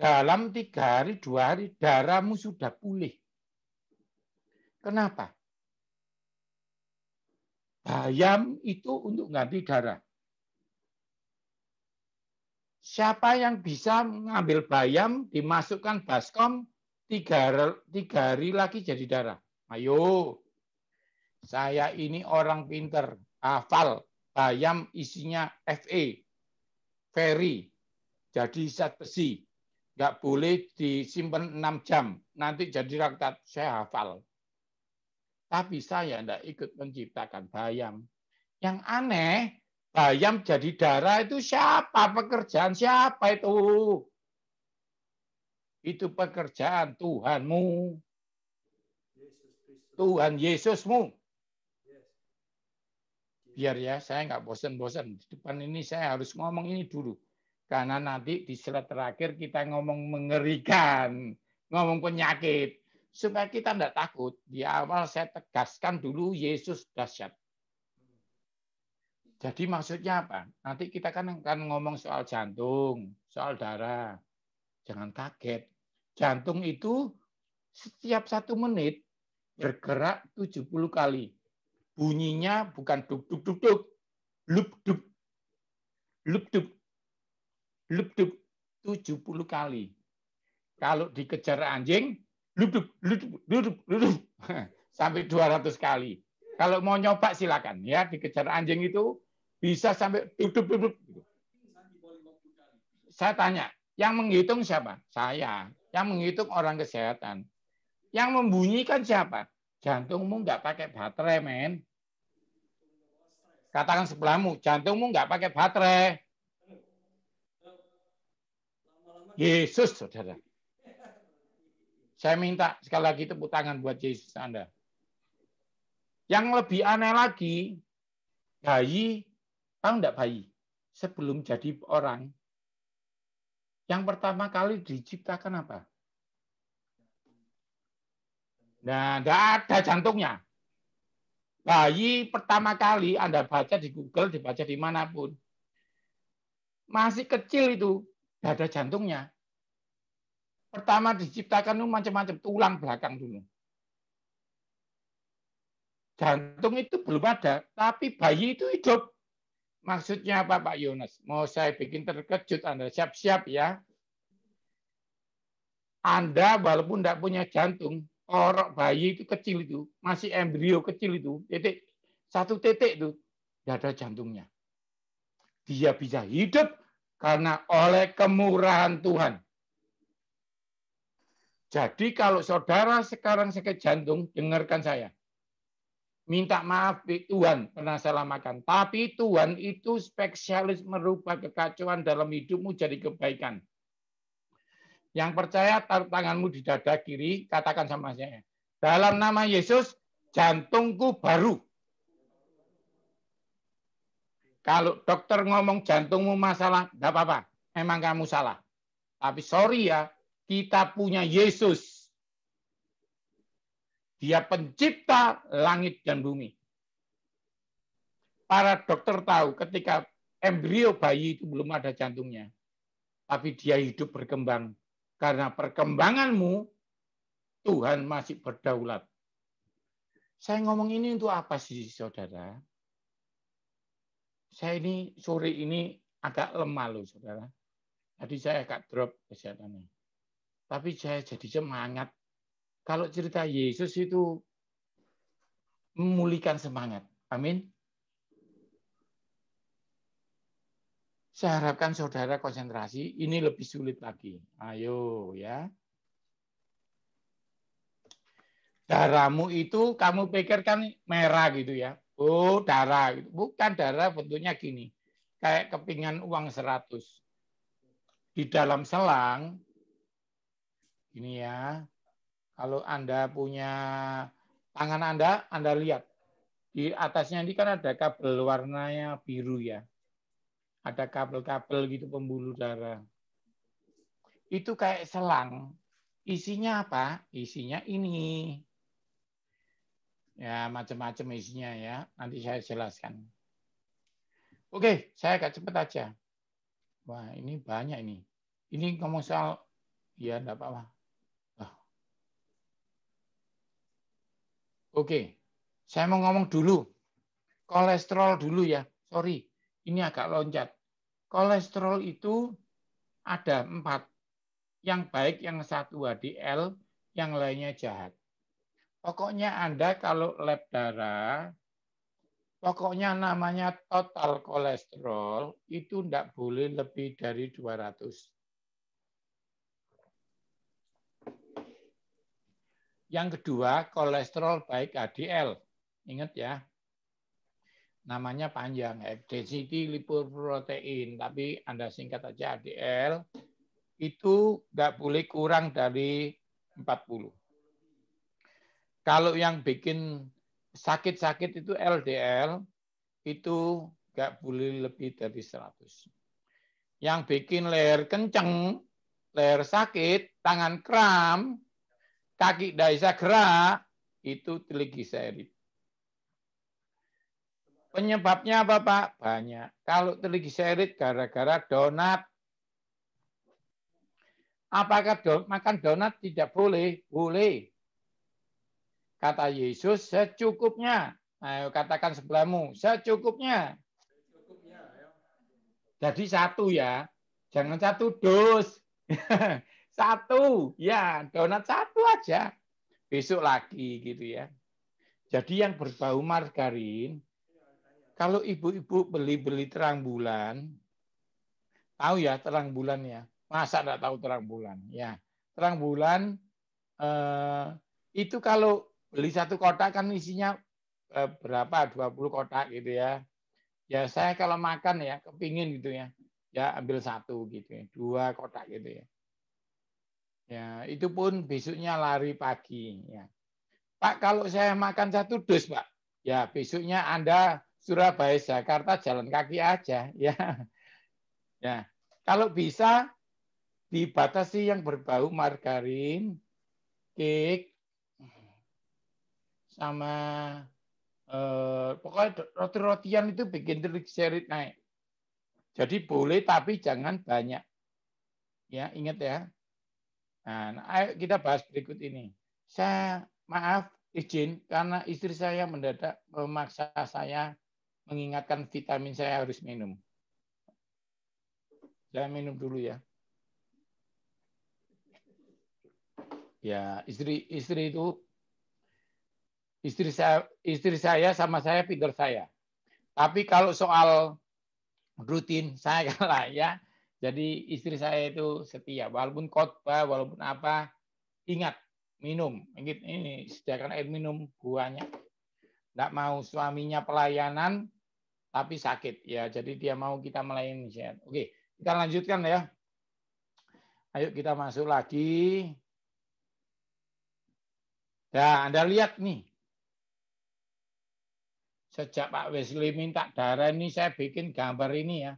Dalam tiga hari, dua hari, darahmu sudah pulih. Kenapa? Bayam itu untuk ganti darah. Siapa yang bisa mengambil bayam, dimasukkan baskom, tiga, tiga hari lagi jadi darah. Ayo, saya ini orang pinter, hafal, bayam isinya Fe, ferry, jadi zat besi. Nggak boleh disimpan 6 jam, nanti jadi raktat. Saya hafal. Tapi saya tidak ikut menciptakan bayam. Yang aneh, bayam jadi darah itu siapa? Pekerjaan siapa itu? Itu pekerjaan Tuhanmu. Tuhan Yesusmu. Biar ya, saya nggak bosan-bosan. Di depan ini saya harus ngomong ini dulu. Karena nanti di slide terakhir kita ngomong mengerikan. Ngomong penyakit supaya kita tidak takut. Di awal saya tegaskan dulu Yesus dahsyat. Jadi maksudnya apa? Nanti kita kan akan ngomong soal jantung, soal darah. Jangan kaget. Jantung itu setiap satu menit bergerak 70 kali. Bunyinya bukan duk duk duk duk, lup duk, lup duk, lup duk 70 kali. Kalau dikejar anjing, ludup, ludup, ludup, ludup. Sampai 200 kali. Kalau mau nyoba silakan ya dikejar anjing itu bisa sampai ludup, ludup. Gitu. Saya tanya, yang menghitung siapa? Saya. Yang menghitung orang kesehatan. Yang membunyikan siapa? Jantungmu nggak pakai baterai, men. Katakan sebelahmu, jantungmu nggak pakai baterai. Yesus, saudara. Saya minta sekali lagi tepuk tangan buat Yesus Anda. Yang lebih aneh lagi, bayi, tahu enggak bayi? Sebelum jadi orang, yang pertama kali diciptakan apa? Nah, enggak ada jantungnya. Bayi pertama kali Anda baca di Google, dibaca di manapun, Masih kecil itu, enggak ada jantungnya pertama diciptakan itu macam-macam tulang belakang dulu. Jantung itu belum ada, tapi bayi itu hidup. Maksudnya apa Pak Yunus? Mau saya bikin terkejut Anda, siap-siap ya. Anda walaupun tidak punya jantung, orok bayi itu kecil itu, masih embrio kecil itu, titik satu titik itu, tidak ada jantungnya. Dia bisa hidup karena oleh kemurahan Tuhan. Jadi kalau saudara sekarang sakit jantung, dengarkan saya. Minta maaf Tuhan, pernah salah makan. Tapi Tuhan itu spesialis merubah kekacauan dalam hidupmu jadi kebaikan. Yang percaya taruh tanganmu di dada kiri, katakan sama saya. Dalam nama Yesus, jantungku baru. Kalau dokter ngomong jantungmu masalah, enggak apa-apa. Emang kamu salah. Tapi sorry ya, kita punya Yesus. Dia pencipta langit dan bumi. Para dokter tahu ketika embrio bayi itu belum ada jantungnya. Tapi dia hidup berkembang. Karena perkembanganmu, Tuhan masih berdaulat. Saya ngomong ini untuk apa sih, saudara? Saya ini sore ini agak lemah loh, saudara. Tadi saya agak drop kesehatannya tapi saya jadi semangat. Kalau cerita Yesus itu memulihkan semangat. Amin. Saya harapkan saudara konsentrasi, ini lebih sulit lagi. Ayo ya. Darahmu itu kamu pikirkan merah gitu ya. Oh, darah gitu. Bukan darah bentuknya gini. Kayak kepingan uang seratus Di dalam selang ini ya. Kalau Anda punya tangan Anda, Anda lihat. Di atasnya ini kan ada kabel warnanya biru ya. Ada kabel-kabel gitu pembuluh darah. Itu kayak selang. Isinya apa? Isinya ini. Ya, macam-macam isinya ya. Nanti saya jelaskan. Oke, saya agak cepat aja. Wah, ini banyak ini. Ini ngomong soal, ya enggak apa-apa. Oke, saya mau ngomong dulu. Kolesterol dulu ya. Sorry, ini agak loncat. Kolesterol itu ada empat. Yang baik yang satu HDL, yang lainnya jahat. Pokoknya Anda kalau lab darah, pokoknya namanya total kolesterol, itu tidak boleh lebih dari 200 Yang kedua, kolesterol baik HDL. Ingat ya, namanya panjang, density lipoprotein, tapi Anda singkat aja HDL, itu nggak boleh kurang dari 40. Kalau yang bikin sakit-sakit itu LDL, itu nggak boleh lebih dari 100. Yang bikin leher kenceng, leher sakit, tangan kram, kaki dari saya gerak, itu trigliserid. Penyebabnya apa, Pak? Banyak. Kalau serit, gara-gara donat. Apakah don makan donat tidak boleh? Boleh. Kata Yesus, secukupnya. Ayo katakan sebelahmu, secukupnya Jadi satu ya. Jangan satu dos. Satu, ya donat satu aja. Besok lagi gitu ya. Jadi yang berbau margarin, kalau ibu-ibu beli-beli terang bulan, tahu ya terang bulan ya. Masa nggak tahu terang bulan? Ya, terang bulan eh, itu kalau beli satu kotak kan isinya eh, berapa? 20 kotak gitu ya. Ya saya kalau makan ya kepingin gitu ya. Ya ambil satu gitu ya, dua kotak gitu ya. Ya, itu pun besoknya lari pagi. Ya. Pak, kalau saya makan satu dus, Pak, ya besoknya Anda Surabaya, Jakarta jalan kaki aja. Ya, ya. Kalau bisa dibatasi yang berbau margarin, cake, sama eh, pokoknya roti-rotian itu bikin trigliserid naik. Jadi boleh tapi jangan banyak. Ya, ingat ya. Nah, ayo kita bahas berikut ini. Saya maaf izin karena istri saya mendadak memaksa saya mengingatkan vitamin saya harus minum. Saya minum dulu ya. Ya, istri istri itu istri saya istri saya sama saya pinter saya. Tapi kalau soal rutin saya kalah ya. Jadi istri saya itu setia, walaupun khotbah, walaupun apa, ingat minum. Ingat ini sediakan air minum buahnya. Tidak mau suaminya pelayanan, tapi sakit ya. Jadi dia mau kita melayani. Oke, kita lanjutkan ya. Ayo kita masuk lagi. Nah, Anda lihat nih. Sejak Pak Wesley minta darah ini, saya bikin gambar ini ya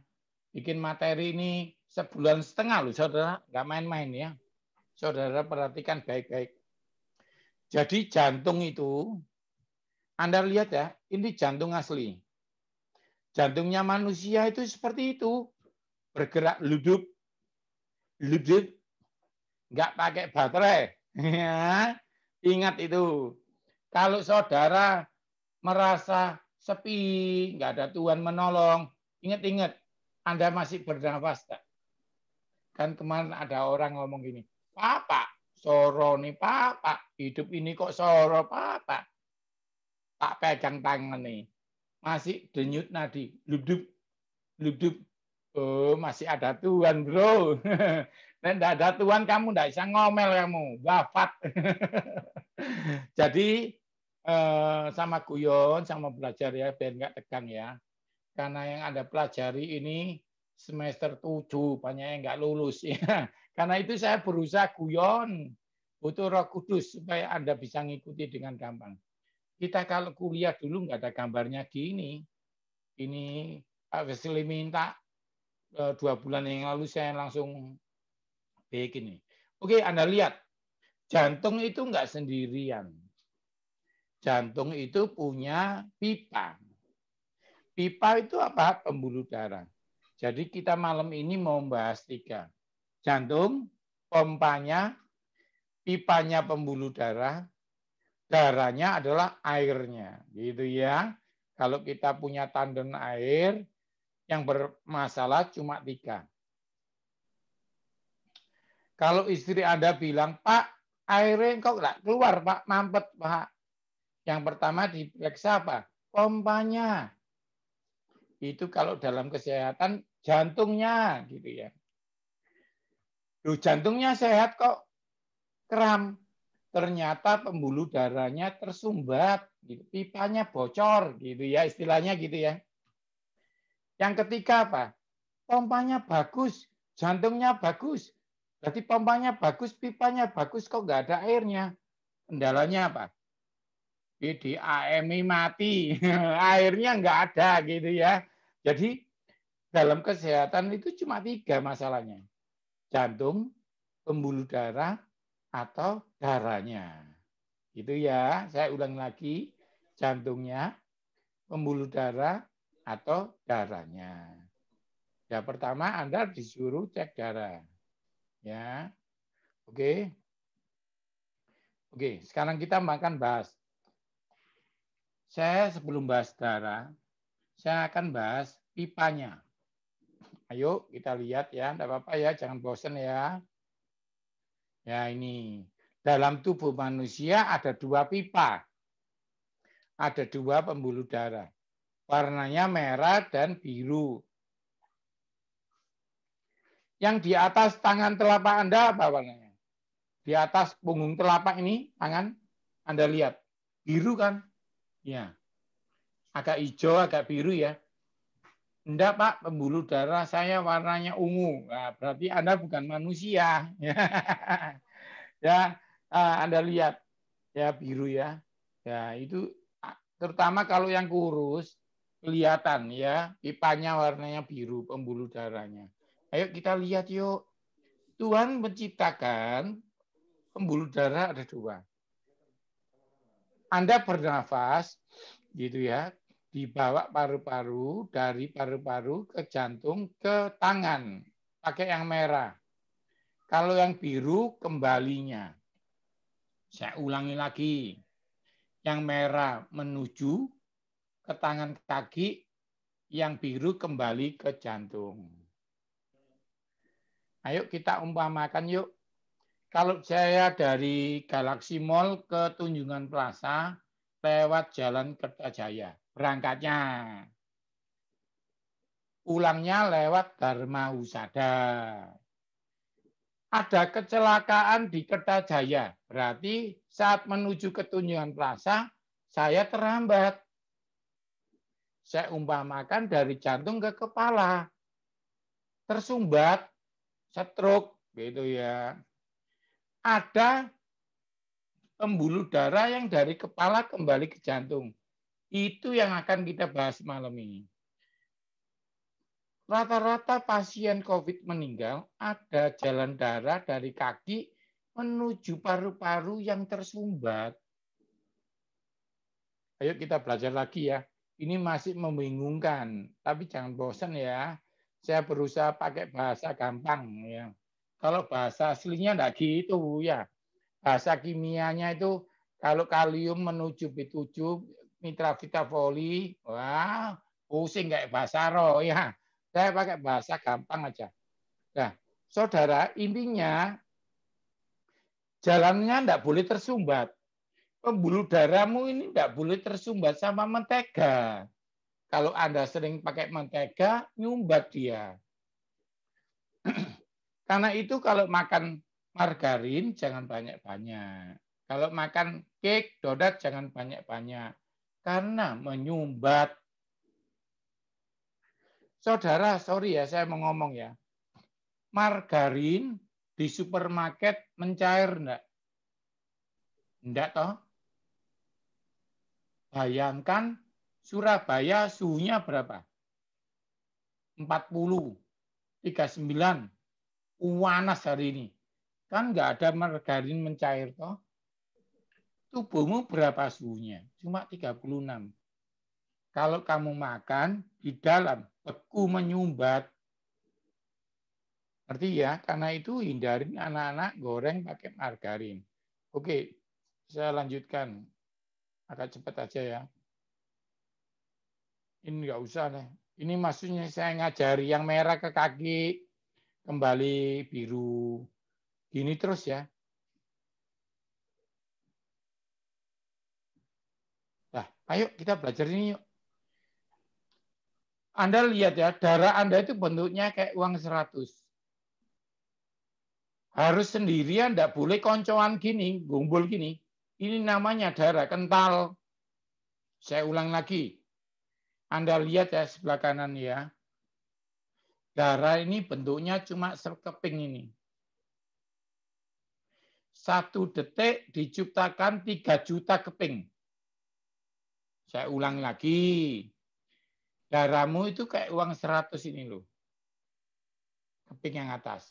bikin materi ini sebulan setengah loh saudara, nggak main-main ya. Saudara perhatikan baik-baik. Jadi jantung itu, Anda lihat ya, ini jantung asli. Jantungnya manusia itu seperti itu. Bergerak ludup, ludup, nggak pakai baterai. Ya, ingat itu. Kalau saudara merasa sepi, nggak ada Tuhan menolong, ingat-ingat, anda masih bernafas tak? Kan kemarin ada orang ngomong gini, Papa, soro nih Papa, hidup ini kok soro Papa. Tak pegang tangan nih, masih denyut nadi, ludup, ludup. Oh, masih ada Tuhan bro. Dan tidak ada Tuhan kamu tidak bisa ngomel kamu, wafat. Jadi eh, sama guyon, sama belajar ya, biar nggak tegang ya karena yang Anda pelajari ini semester 7 banyak yang nggak lulus ya. Karena itu saya berusaha guyon butuh Roh Kudus supaya Anda bisa ngikuti dengan gampang. Kita kalau kuliah dulu nggak ada gambarnya gini. Ini Pak Wesley minta eh, dua bulan yang lalu saya langsung ini. Oke, Anda lihat. Jantung itu nggak sendirian. Jantung itu punya pipa. Pipa itu apa? Pembuluh darah. Jadi kita malam ini mau membahas tiga. Jantung, pompanya, pipanya pembuluh darah, darahnya adalah airnya. Gitu ya. Kalau kita punya tandon air, yang bermasalah cuma tiga. Kalau istri Anda bilang, Pak, airnya kok nggak keluar, Pak, mampet, Pak. Yang pertama diperiksa apa? Pompanya itu kalau dalam kesehatan jantungnya gitu ya. Duh, jantungnya sehat kok kram. Ternyata pembuluh darahnya tersumbat, gitu. pipanya bocor gitu ya istilahnya gitu ya. Yang ketiga apa? Pompanya bagus, jantungnya bagus. Berarti pompanya bagus, pipanya bagus kok nggak ada airnya. Kendalanya apa? PDAMI AMI mati, airnya nggak ada gitu ya. Jadi dalam kesehatan itu cuma tiga masalahnya. Jantung, pembuluh darah, atau darahnya. Itu ya, saya ulang lagi. Jantungnya, pembuluh darah, atau darahnya. Ya pertama Anda disuruh cek darah. Ya. Oke. Oke, sekarang kita makan bahas. Saya sebelum bahas darah, saya akan bahas pipanya. Ayo kita lihat ya, tidak apa-apa ya, jangan bosen ya. Ya ini, dalam tubuh manusia ada dua pipa. Ada dua pembuluh darah. Warnanya merah dan biru. Yang di atas tangan telapak Anda apa warnanya? Di atas punggung telapak ini, tangan Anda lihat. Biru kan? Ya agak hijau, agak biru ya. Enggak Pak, pembuluh darah saya warnanya ungu. Nah, berarti Anda bukan manusia. ya, ah, Anda lihat ya biru ya. Ya, itu ah, terutama kalau yang kurus kelihatan ya, pipanya warnanya biru pembuluh darahnya. Ayo kita lihat yuk. Tuhan menciptakan pembuluh darah ada dua. Anda bernafas gitu ya dibawa paru-paru dari paru-paru ke jantung ke tangan pakai yang merah. Kalau yang biru kembalinya. Saya ulangi lagi. Yang merah menuju ke tangan kaki, yang biru kembali ke jantung. Ayo kita umpamakan yuk. Kalau saya dari Galaxy Mall ke Tunjungan Plaza lewat Jalan Kertajaya berangkatnya. Pulangnya lewat Dharma Husada. Ada kecelakaan di Kertajaya. Berarti saat menuju ke Tunjungan Plaza, saya terhambat. Saya umpamakan dari jantung ke kepala. Tersumbat, stroke, gitu ya. Ada pembuluh darah yang dari kepala kembali ke jantung itu yang akan kita bahas malam ini. Rata-rata pasien COVID meninggal ada jalan darah dari kaki menuju paru-paru yang tersumbat. Ayo kita belajar lagi ya. Ini masih membingungkan, tapi jangan bosan ya. Saya berusaha pakai bahasa gampang ya. Kalau bahasa aslinya enggak gitu ya. Bahasa kimianya itu kalau kalium menuju B7 Mitra Voli. wah pusing kayak bahasa roh ya. Saya pakai bahasa gampang aja. Nah, saudara intinya jalannya tidak boleh tersumbat. Pembuluh darahmu ini tidak boleh tersumbat sama mentega. Kalau Anda sering pakai mentega, nyumbat dia. Karena itu kalau makan margarin jangan banyak-banyak. Kalau makan cake, donat jangan banyak-banyak karena menyumbat. Saudara, sorry ya saya mau ngomong ya. Margarin di supermarket mencair enggak? Enggak toh? Bayangkan Surabaya suhunya berapa? 40, 39. Panas hari ini. Kan enggak ada margarin mencair toh? tubuhmu berapa suhunya? Cuma 36. Kalau kamu makan di dalam beku menyumbat. Ngerti ya? Karena itu hindari anak-anak goreng pakai margarin. Oke, saya lanjutkan. Agak cepat aja ya. Ini nggak usah deh. Ini maksudnya saya ngajari yang merah ke kaki, kembali biru. Gini terus ya. Nah, ayo kita belajar ini yuk. Anda lihat ya, darah Anda itu bentuknya kayak uang 100. Harus sendirian, tidak boleh koncoan gini, gumbul gini. Ini namanya darah kental. Saya ulang lagi. Anda lihat ya sebelah kanan ya. Darah ini bentuknya cuma sekeping ini. Satu detik diciptakan tiga juta keping. Saya ulang lagi. darahmu itu kayak uang 100 ini loh. Keping yang atas.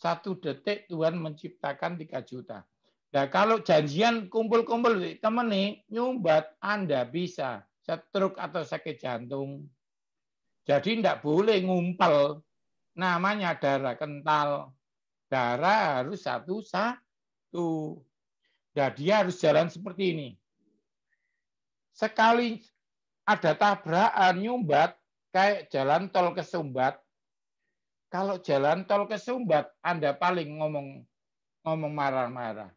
Satu detik Tuhan menciptakan 3 juta. Nah kalau janjian kumpul-kumpul temen nih, nyumbat Anda bisa stroke atau sakit jantung. Jadi tidak boleh ngumpel. Namanya darah kental. Darah harus satu-satu. Nah, dia harus jalan seperti ini sekali ada tabrakan nyumbat kayak jalan tol ke Sumbat. Kalau jalan tol ke Sumbat, Anda paling ngomong ngomong marah-marah.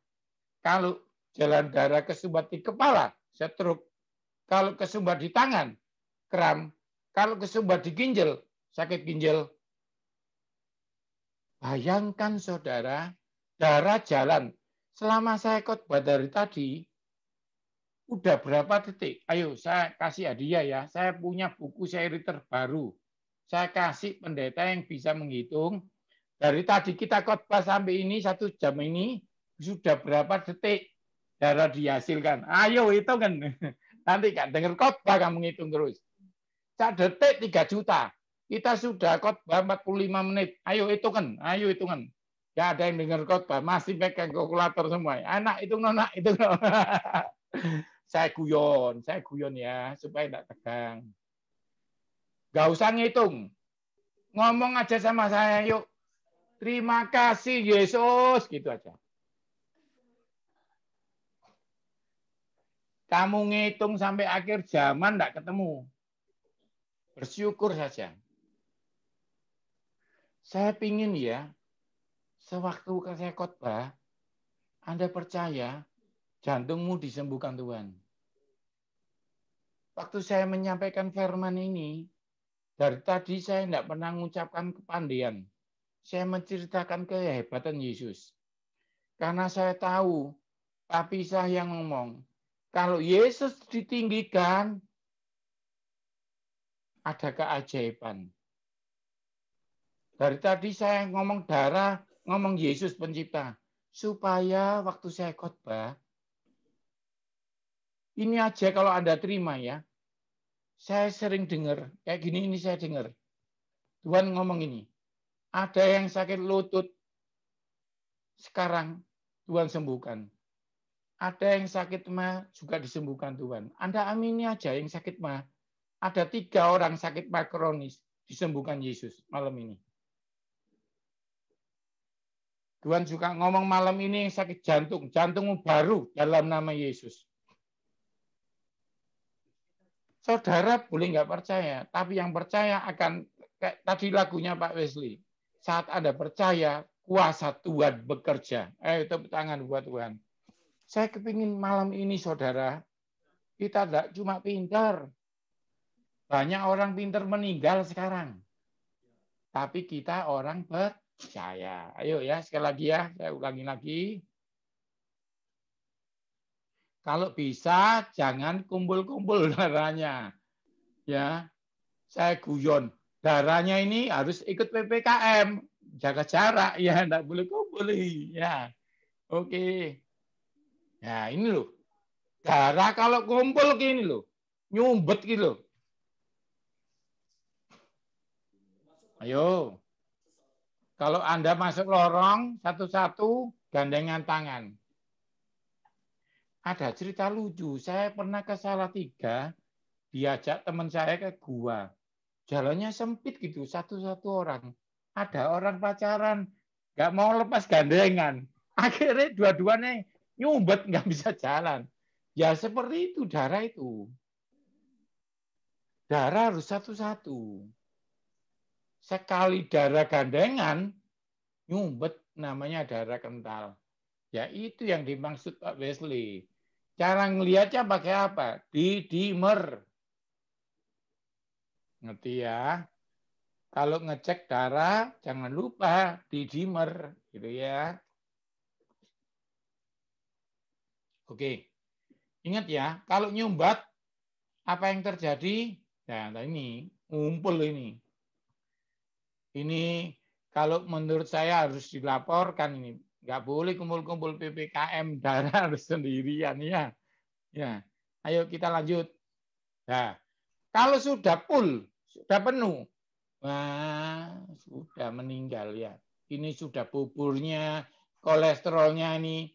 Kalau jalan darah ke Sumbat di kepala, setruk. Kalau ke Sumbat di tangan, kram. Kalau ke Sumbat di ginjal, sakit ginjal. Bayangkan saudara, darah jalan. Selama saya kotbah dari tadi, udah berapa detik? Ayo saya kasih hadiah ya. Saya punya buku seri terbaru. Saya kasih pendeta yang bisa menghitung dari tadi kita kotbah sampai ini satu jam ini sudah berapa detik darah dihasilkan. Ayo itu kan. Nanti kan dengar kotbah kamu ngitung terus. satu detik tiga juta. Kita sudah khotbah 45 menit. Ayo itu kan ayo itu kan. Ya ada yang dengar kotbah masih pegang kalkulator semua. Anak itu nona, itu nona. Saya guyon, saya guyon ya, supaya tidak tegang. Gak usah ngitung. Ngomong aja sama saya, yuk. Terima kasih, Yesus. Gitu aja. Kamu ngitung sampai akhir zaman tidak ketemu. Bersyukur saja. Saya pingin ya, sewaktu saya khotbah, Anda percaya jantungmu disembuhkan Tuhan. Waktu saya menyampaikan firman ini, dari tadi saya tidak pernah mengucapkan kepandian. Saya menceritakan kehebatan Yesus. Karena saya tahu, tapi saya yang ngomong, kalau Yesus ditinggikan, ada keajaiban. Dari tadi saya ngomong darah, ngomong Yesus pencipta. Supaya waktu saya khotbah, ini aja kalau Anda terima ya. Saya sering dengar, kayak gini ini saya dengar. Tuhan ngomong ini, ada yang sakit lutut, sekarang Tuhan sembuhkan. Ada yang sakit mah juga disembuhkan Tuhan. Anda amini aja yang sakit mah. Ada tiga orang sakit mah kronis disembuhkan Yesus malam ini. Tuhan suka ngomong malam ini yang sakit jantung, jantungmu baru dalam nama Yesus. Saudara boleh nggak percaya, tapi yang percaya akan kayak tadi lagunya Pak Wesley. Saat ada percaya, kuasa Tuhan bekerja. Eh, tepuk tangan buat Tuhan. Saya kepingin malam ini, saudara, kita tidak cuma pintar. Banyak orang pintar meninggal sekarang. Tapi kita orang percaya. Ayo ya, sekali lagi ya, saya ulangi lagi. Kalau bisa jangan kumpul-kumpul darahnya. Ya. Saya guyon, darahnya ini harus ikut PPKM, jaga jarak ya, enggak boleh kumpul ya. Oke. Ya, ini loh. Darah kalau kumpul gini loh, nyumbet gitu loh. Ayo. Kalau Anda masuk lorong satu-satu gandengan tangan ada cerita lucu. Saya pernah ke salah tiga, diajak teman saya ke gua. Jalannya sempit gitu, satu-satu orang. Ada orang pacaran, nggak mau lepas gandengan. Akhirnya dua-duanya nyumbet, nggak bisa jalan. Ya seperti itu, darah itu. Darah harus satu-satu. Sekali darah gandengan, nyumbet namanya darah kental. Ya itu yang dimaksud Pak Wesley. Cara ngelihatnya pakai apa? Di dimer. Ngerti ya? Kalau ngecek darah, jangan lupa di dimer. Gitu ya. Oke. Ingat ya, kalau nyumbat, apa yang terjadi? Nah, nah ini ngumpul ini. Ini kalau menurut saya harus dilaporkan ini Nggak boleh kumpul-kumpul PPKM darah sendirian ya. Ya, ayo kita lanjut. Nah, kalau sudah full, sudah penuh, wah sudah meninggal ya. Ini sudah buburnya, kolesterolnya ini.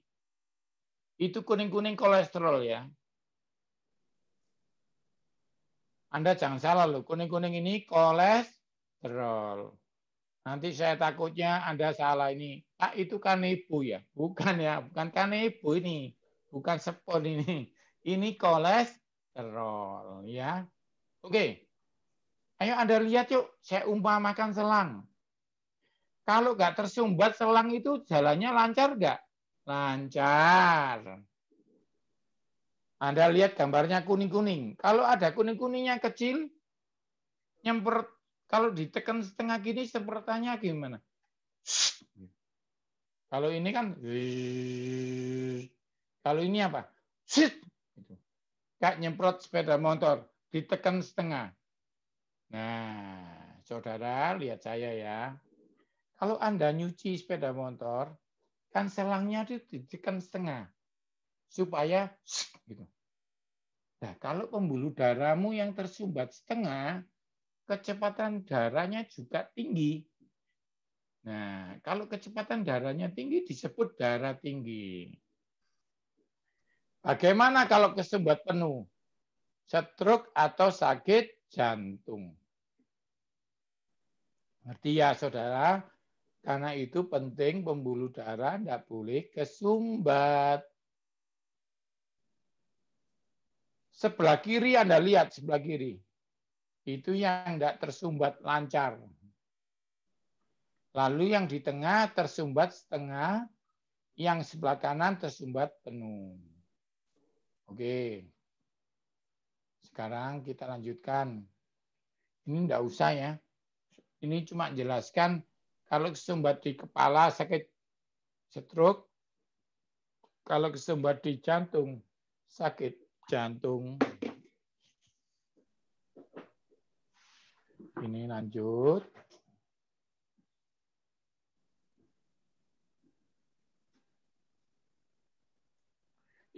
Itu kuning-kuning kolesterol ya. Anda jangan salah loh, kuning-kuning ini kolesterol. Nanti saya takutnya Anda salah ini. Pak itu kan ibu ya? Bukan ya, bukan kan ibu ini. Bukan sepon ini. Ini kolesterol ya. Oke. Ayo Anda lihat yuk, saya umpamakan selang. Kalau nggak tersumbat selang itu jalannya lancar nggak? Lancar. Anda lihat gambarnya kuning-kuning. Kalau ada kuning-kuningnya kecil, nyemprot kalau ditekan setengah gini sepertinya gimana? Kalau ini kan kalau ini apa? Sit. Kayak nyemprot sepeda motor, ditekan setengah. Nah, saudara lihat saya ya. Kalau Anda nyuci sepeda motor, kan selangnya ditekan setengah. Supaya gitu. Nah, kalau pembuluh darahmu yang tersumbat setengah, kecepatan darahnya juga tinggi. Nah, kalau kecepatan darahnya tinggi disebut darah tinggi. Bagaimana kalau kesumbat penuh? Stroke atau sakit jantung. Ngerti ya saudara? Karena itu penting pembuluh darah tidak boleh kesumbat. Sebelah kiri Anda lihat, sebelah kiri itu yang tidak tersumbat lancar. Lalu yang di tengah tersumbat setengah, yang sebelah kanan tersumbat penuh. Oke. Sekarang kita lanjutkan. Ini tidak usah ya. Ini cuma jelaskan kalau kesumbat di kepala sakit stroke, kalau kesumbat di jantung sakit jantung. Ini lanjut.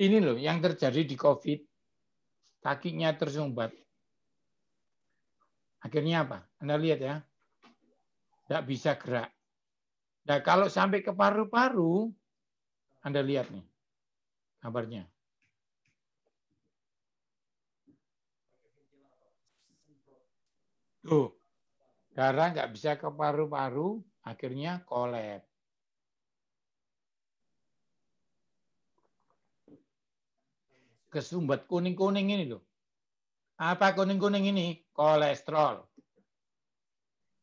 Ini loh yang terjadi di COVID. Kakinya tersumbat. Akhirnya apa? Anda lihat ya. Tidak bisa gerak. Nah kalau sampai ke paru-paru, Anda lihat nih kabarnya. Tuh, darah nggak bisa ke paru-paru, akhirnya kolap. Kesumbat kuning-kuning ini loh. Apa kuning-kuning ini? Kolesterol.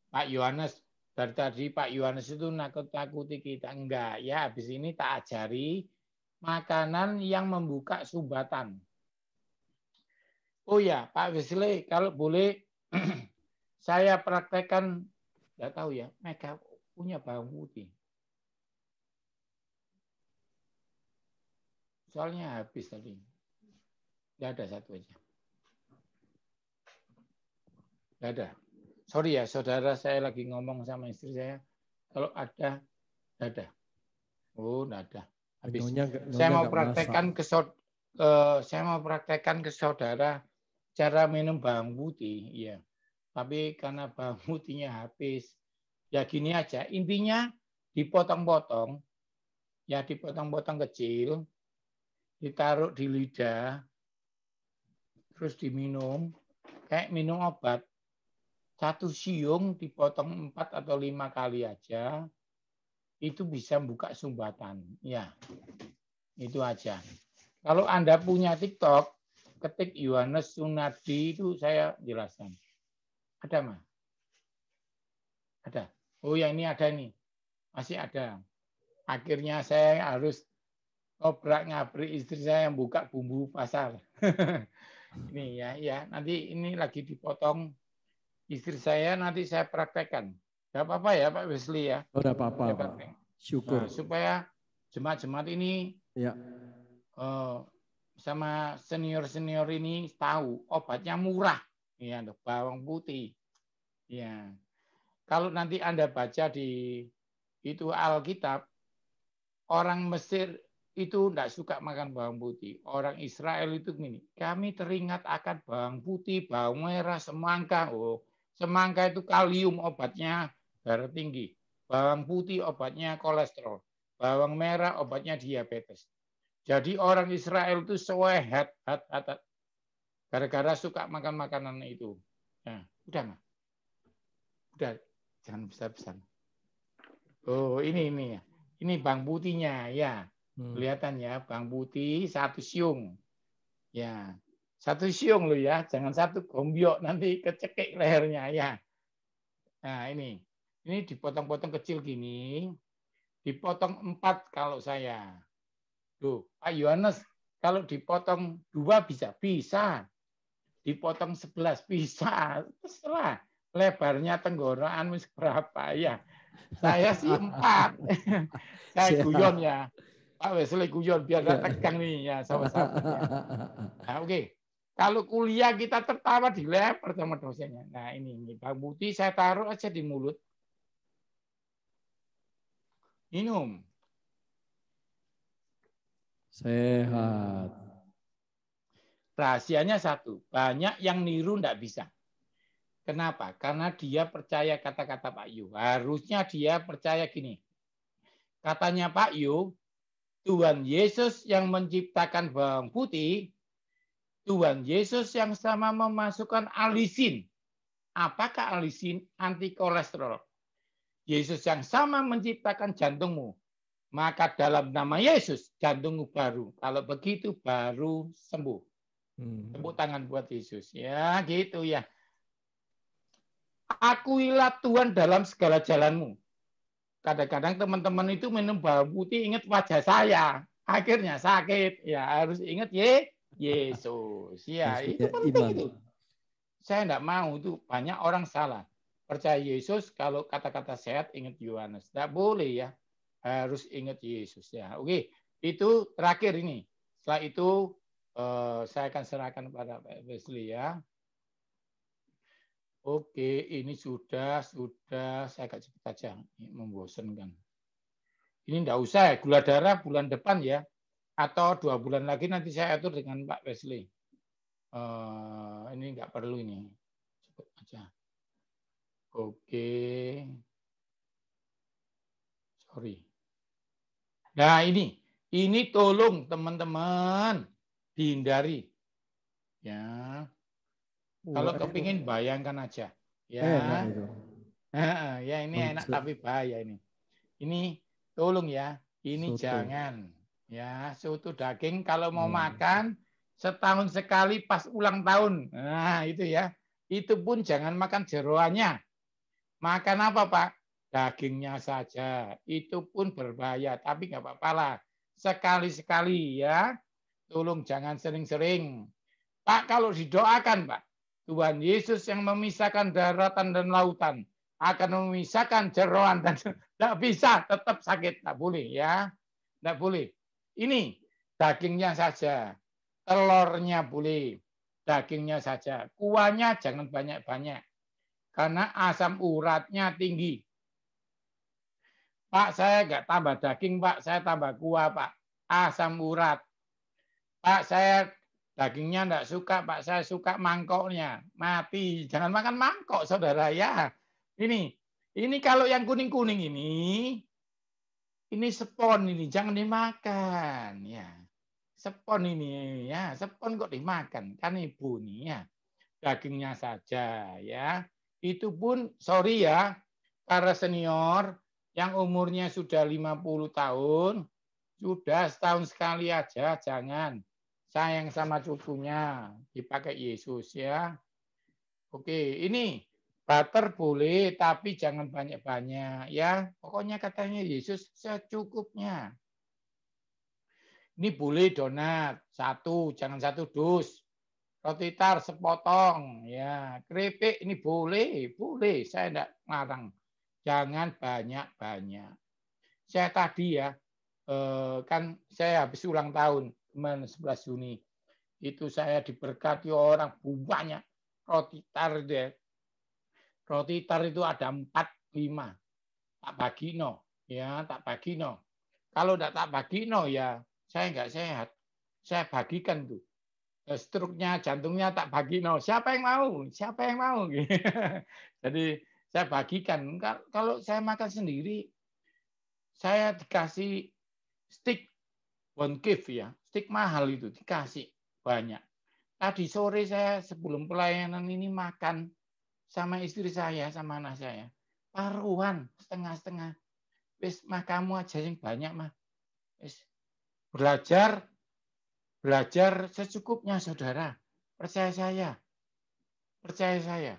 Pak Yohanes, dari tadi Pak Yohanes itu nakut-nakuti kita. Enggak, ya habis ini tak ajari makanan yang membuka sumbatan. Oh ya, Pak Wesley, kalau boleh saya praktekkan, nggak tahu ya, mereka punya bawang putih. Soalnya habis tadi. Nggak ada satu aja. Nggak ada. Sorry ya, saudara saya lagi ngomong sama istri saya. Kalau ada, nggak ada. Oh, nggak ada. Habis. Nonya, nonya saya mau praktekkan ke eh, saya mau praktekkan ke saudara cara minum bawang putih, iya tapi karena bangutinya habis. Ya gini aja, intinya dipotong-potong, ya dipotong-potong kecil, ditaruh di lidah, terus diminum, kayak minum obat. Satu siung dipotong empat atau lima kali aja, itu bisa buka sumbatan. Ya, itu aja. Kalau Anda punya TikTok, ketik Yohanes Sunadi itu saya jelaskan. Ada, mah? Ada. Oh, ya ini ada nih. Masih ada. Akhirnya saya harus ngobrak ngapri istri saya yang buka bumbu pasar. ini ya, ya. Nanti ini lagi dipotong istri saya, nanti saya praktekkan. Gak apa-apa ya Pak Wesley ya. Tidak oh, apa-apa ya, Pak. Syukur. Nah, supaya jemaat-jemaat ini ya. Uh, sama senior-senior ini tahu obatnya murah. Ya, bawang putih. Ya. Kalau nanti Anda baca di itu Alkitab, orang Mesir itu tidak suka makan bawang putih. Orang Israel itu gini, kami teringat akan bawang putih, bawang merah, semangka. Oh, semangka itu kalium obatnya darah tinggi. Bawang putih obatnya kolesterol. Bawang merah obatnya diabetes. Jadi orang Israel itu sesuai hat, hat, hat. Gara-gara suka makan makanan itu. Nah, udah mah. Udah, jangan besar-besar. Oh, ini ini ya. Ini bang putihnya ya. Hmm. Kelihatan ya, bang putih satu siung. Ya. Satu siung lo ya, jangan satu gombyok nanti kecekik lehernya ya. Nah, ini. Ini dipotong-potong kecil gini. Dipotong empat kalau saya. Tuh, Pak Yohanes, kalau dipotong dua bisa? Bisa dipotong sebelas bisa terserah lebarnya tenggorokan wis berapa ya. Saya sih empat. saya guyon ya. Pak Wesley guyon biar gak tegang nih ya sama-sama. Ya. Nah, oke. Okay. Kalau kuliah kita tertawa di lebar sama dosennya. Nah ini, ini Bang Budi saya taruh aja di mulut. Minum. Sehat. Rahasianya satu, banyak yang niru tidak bisa. Kenapa? Karena dia percaya kata-kata Pak Yu. Harusnya dia percaya gini. Katanya Pak Yu, Tuhan Yesus yang menciptakan bawang putih, Tuhan Yesus yang sama memasukkan alisin. Apakah alisin? Anti kolesterol. Yesus yang sama menciptakan jantungmu. Maka dalam nama Yesus, jantungmu baru. Kalau begitu baru sembuh. Hmm. Tepuk tangan buat Yesus. Ya, gitu ya. Akuilah Tuhan dalam segala jalanmu. Kadang-kadang teman-teman itu minum bau putih ingat wajah saya. Akhirnya sakit. Ya, harus ingat ye Yesus. Ya, itu penting itu. Saya tidak mau itu banyak orang salah. Percaya Yesus kalau kata-kata sehat ingat Yohanes. Tidak boleh ya. Harus ingat Yesus ya. Oke, itu terakhir ini. Setelah itu Eh, saya akan serahkan kepada Pak Wesley ya. Oke, ini sudah sudah saya agak cepat aja, ini membosankan. Ini enggak usah ya, gula darah bulan depan ya, atau dua bulan lagi nanti saya atur dengan Pak Wesley. Uh, ini enggak perlu ini, cukup aja. Oke, sorry. Nah ini, ini tolong teman-teman dihindari. Ya. Iya, kalau kepingin bayangkan aja. Ya. Iya, ya ini enak tapi bahaya ini. Ini tolong ya. Ini Soto. jangan. Ya, soto daging kalau mau hmm. makan setahun sekali pas ulang tahun. Nah, itu ya. Itu pun jangan makan jeroannya. Makan apa, Pak? Dagingnya saja. Itu pun berbahaya, tapi nggak apa-apa lah. Sekali-sekali ya Tolong jangan sering-sering. Pak, kalau didoakan, Pak, Tuhan Yesus yang memisahkan daratan dan lautan akan memisahkan jeroan dan tidak bisa, tetap sakit, tidak boleh ya, tidak boleh. Ini dagingnya saja, telurnya boleh, dagingnya saja, kuahnya jangan banyak-banyak karena asam uratnya tinggi. Pak, saya nggak tambah daging, Pak. Saya tambah kuah, Pak. Asam urat. Pak saya dagingnya enggak suka, Pak saya suka mangkoknya. Mati, jangan makan mangkok saudara ya. Ini, ini kalau yang kuning-kuning ini, ini sepon ini, jangan dimakan ya. sepon ini ya, sepon kok dimakan kan ibu nih ya. Dagingnya saja ya. Itu pun sorry ya, para senior yang umurnya sudah 50 tahun, sudah setahun sekali aja, jangan sayang sama cucunya dipakai Yesus ya. Oke, ini butter boleh tapi jangan banyak-banyak ya. Pokoknya katanya Yesus secukupnya. Ini boleh donat satu, jangan satu dus. Roti tar sepotong ya. Keripik ini boleh, boleh. Saya tidak ngarang. Jangan banyak-banyak. Saya tadi ya, eh, kan saya habis ulang tahun Sudirman 11 Juni. Itu saya diberkati orang banyak roti tar deh. Ya. Roti tar itu ada 4 5. Tak bagi no, ya tak bagi no. Kalau tidak tak bagi no ya saya nggak sehat. Saya bagikan tuh eh, struknya jantungnya tak bagi no siapa yang mau siapa yang mau jadi saya bagikan kalau saya makan sendiri saya dikasih stick gift ya, stick mahal itu dikasih banyak. Tadi sore saya sebelum pelayanan ini makan sama istri saya, sama anak saya. Paruan setengah-setengah. Wis mah kamu aja yang banyak mah. Wis belajar belajar secukupnya saudara. Percaya saya. Percaya saya.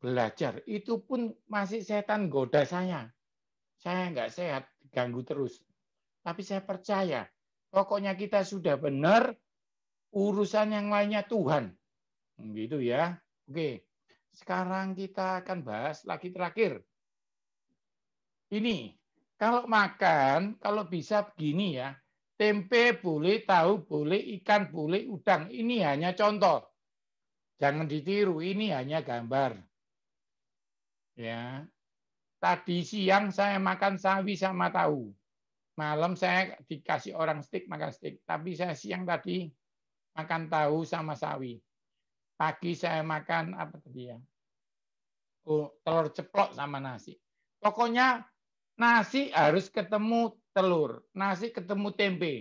Belajar itu pun masih setan goda saya. Saya nggak sehat, ganggu terus. Tapi saya percaya Pokoknya kita sudah benar, urusan yang lainnya Tuhan. begitu hmm, ya. Oke. Sekarang kita akan bahas lagi terakhir. Ini, kalau makan, kalau bisa begini ya. Tempe boleh, tahu boleh, ikan boleh, udang. Ini hanya contoh. Jangan ditiru, ini hanya gambar. Ya. Tadi siang saya makan sawi sama tahu malam saya dikasih orang stik makan stik, tapi saya siang tadi makan tahu sama sawi. Pagi saya makan apa tadi ya? Oh, telur ceplok sama nasi. Pokoknya nasi harus ketemu telur, nasi ketemu tempe.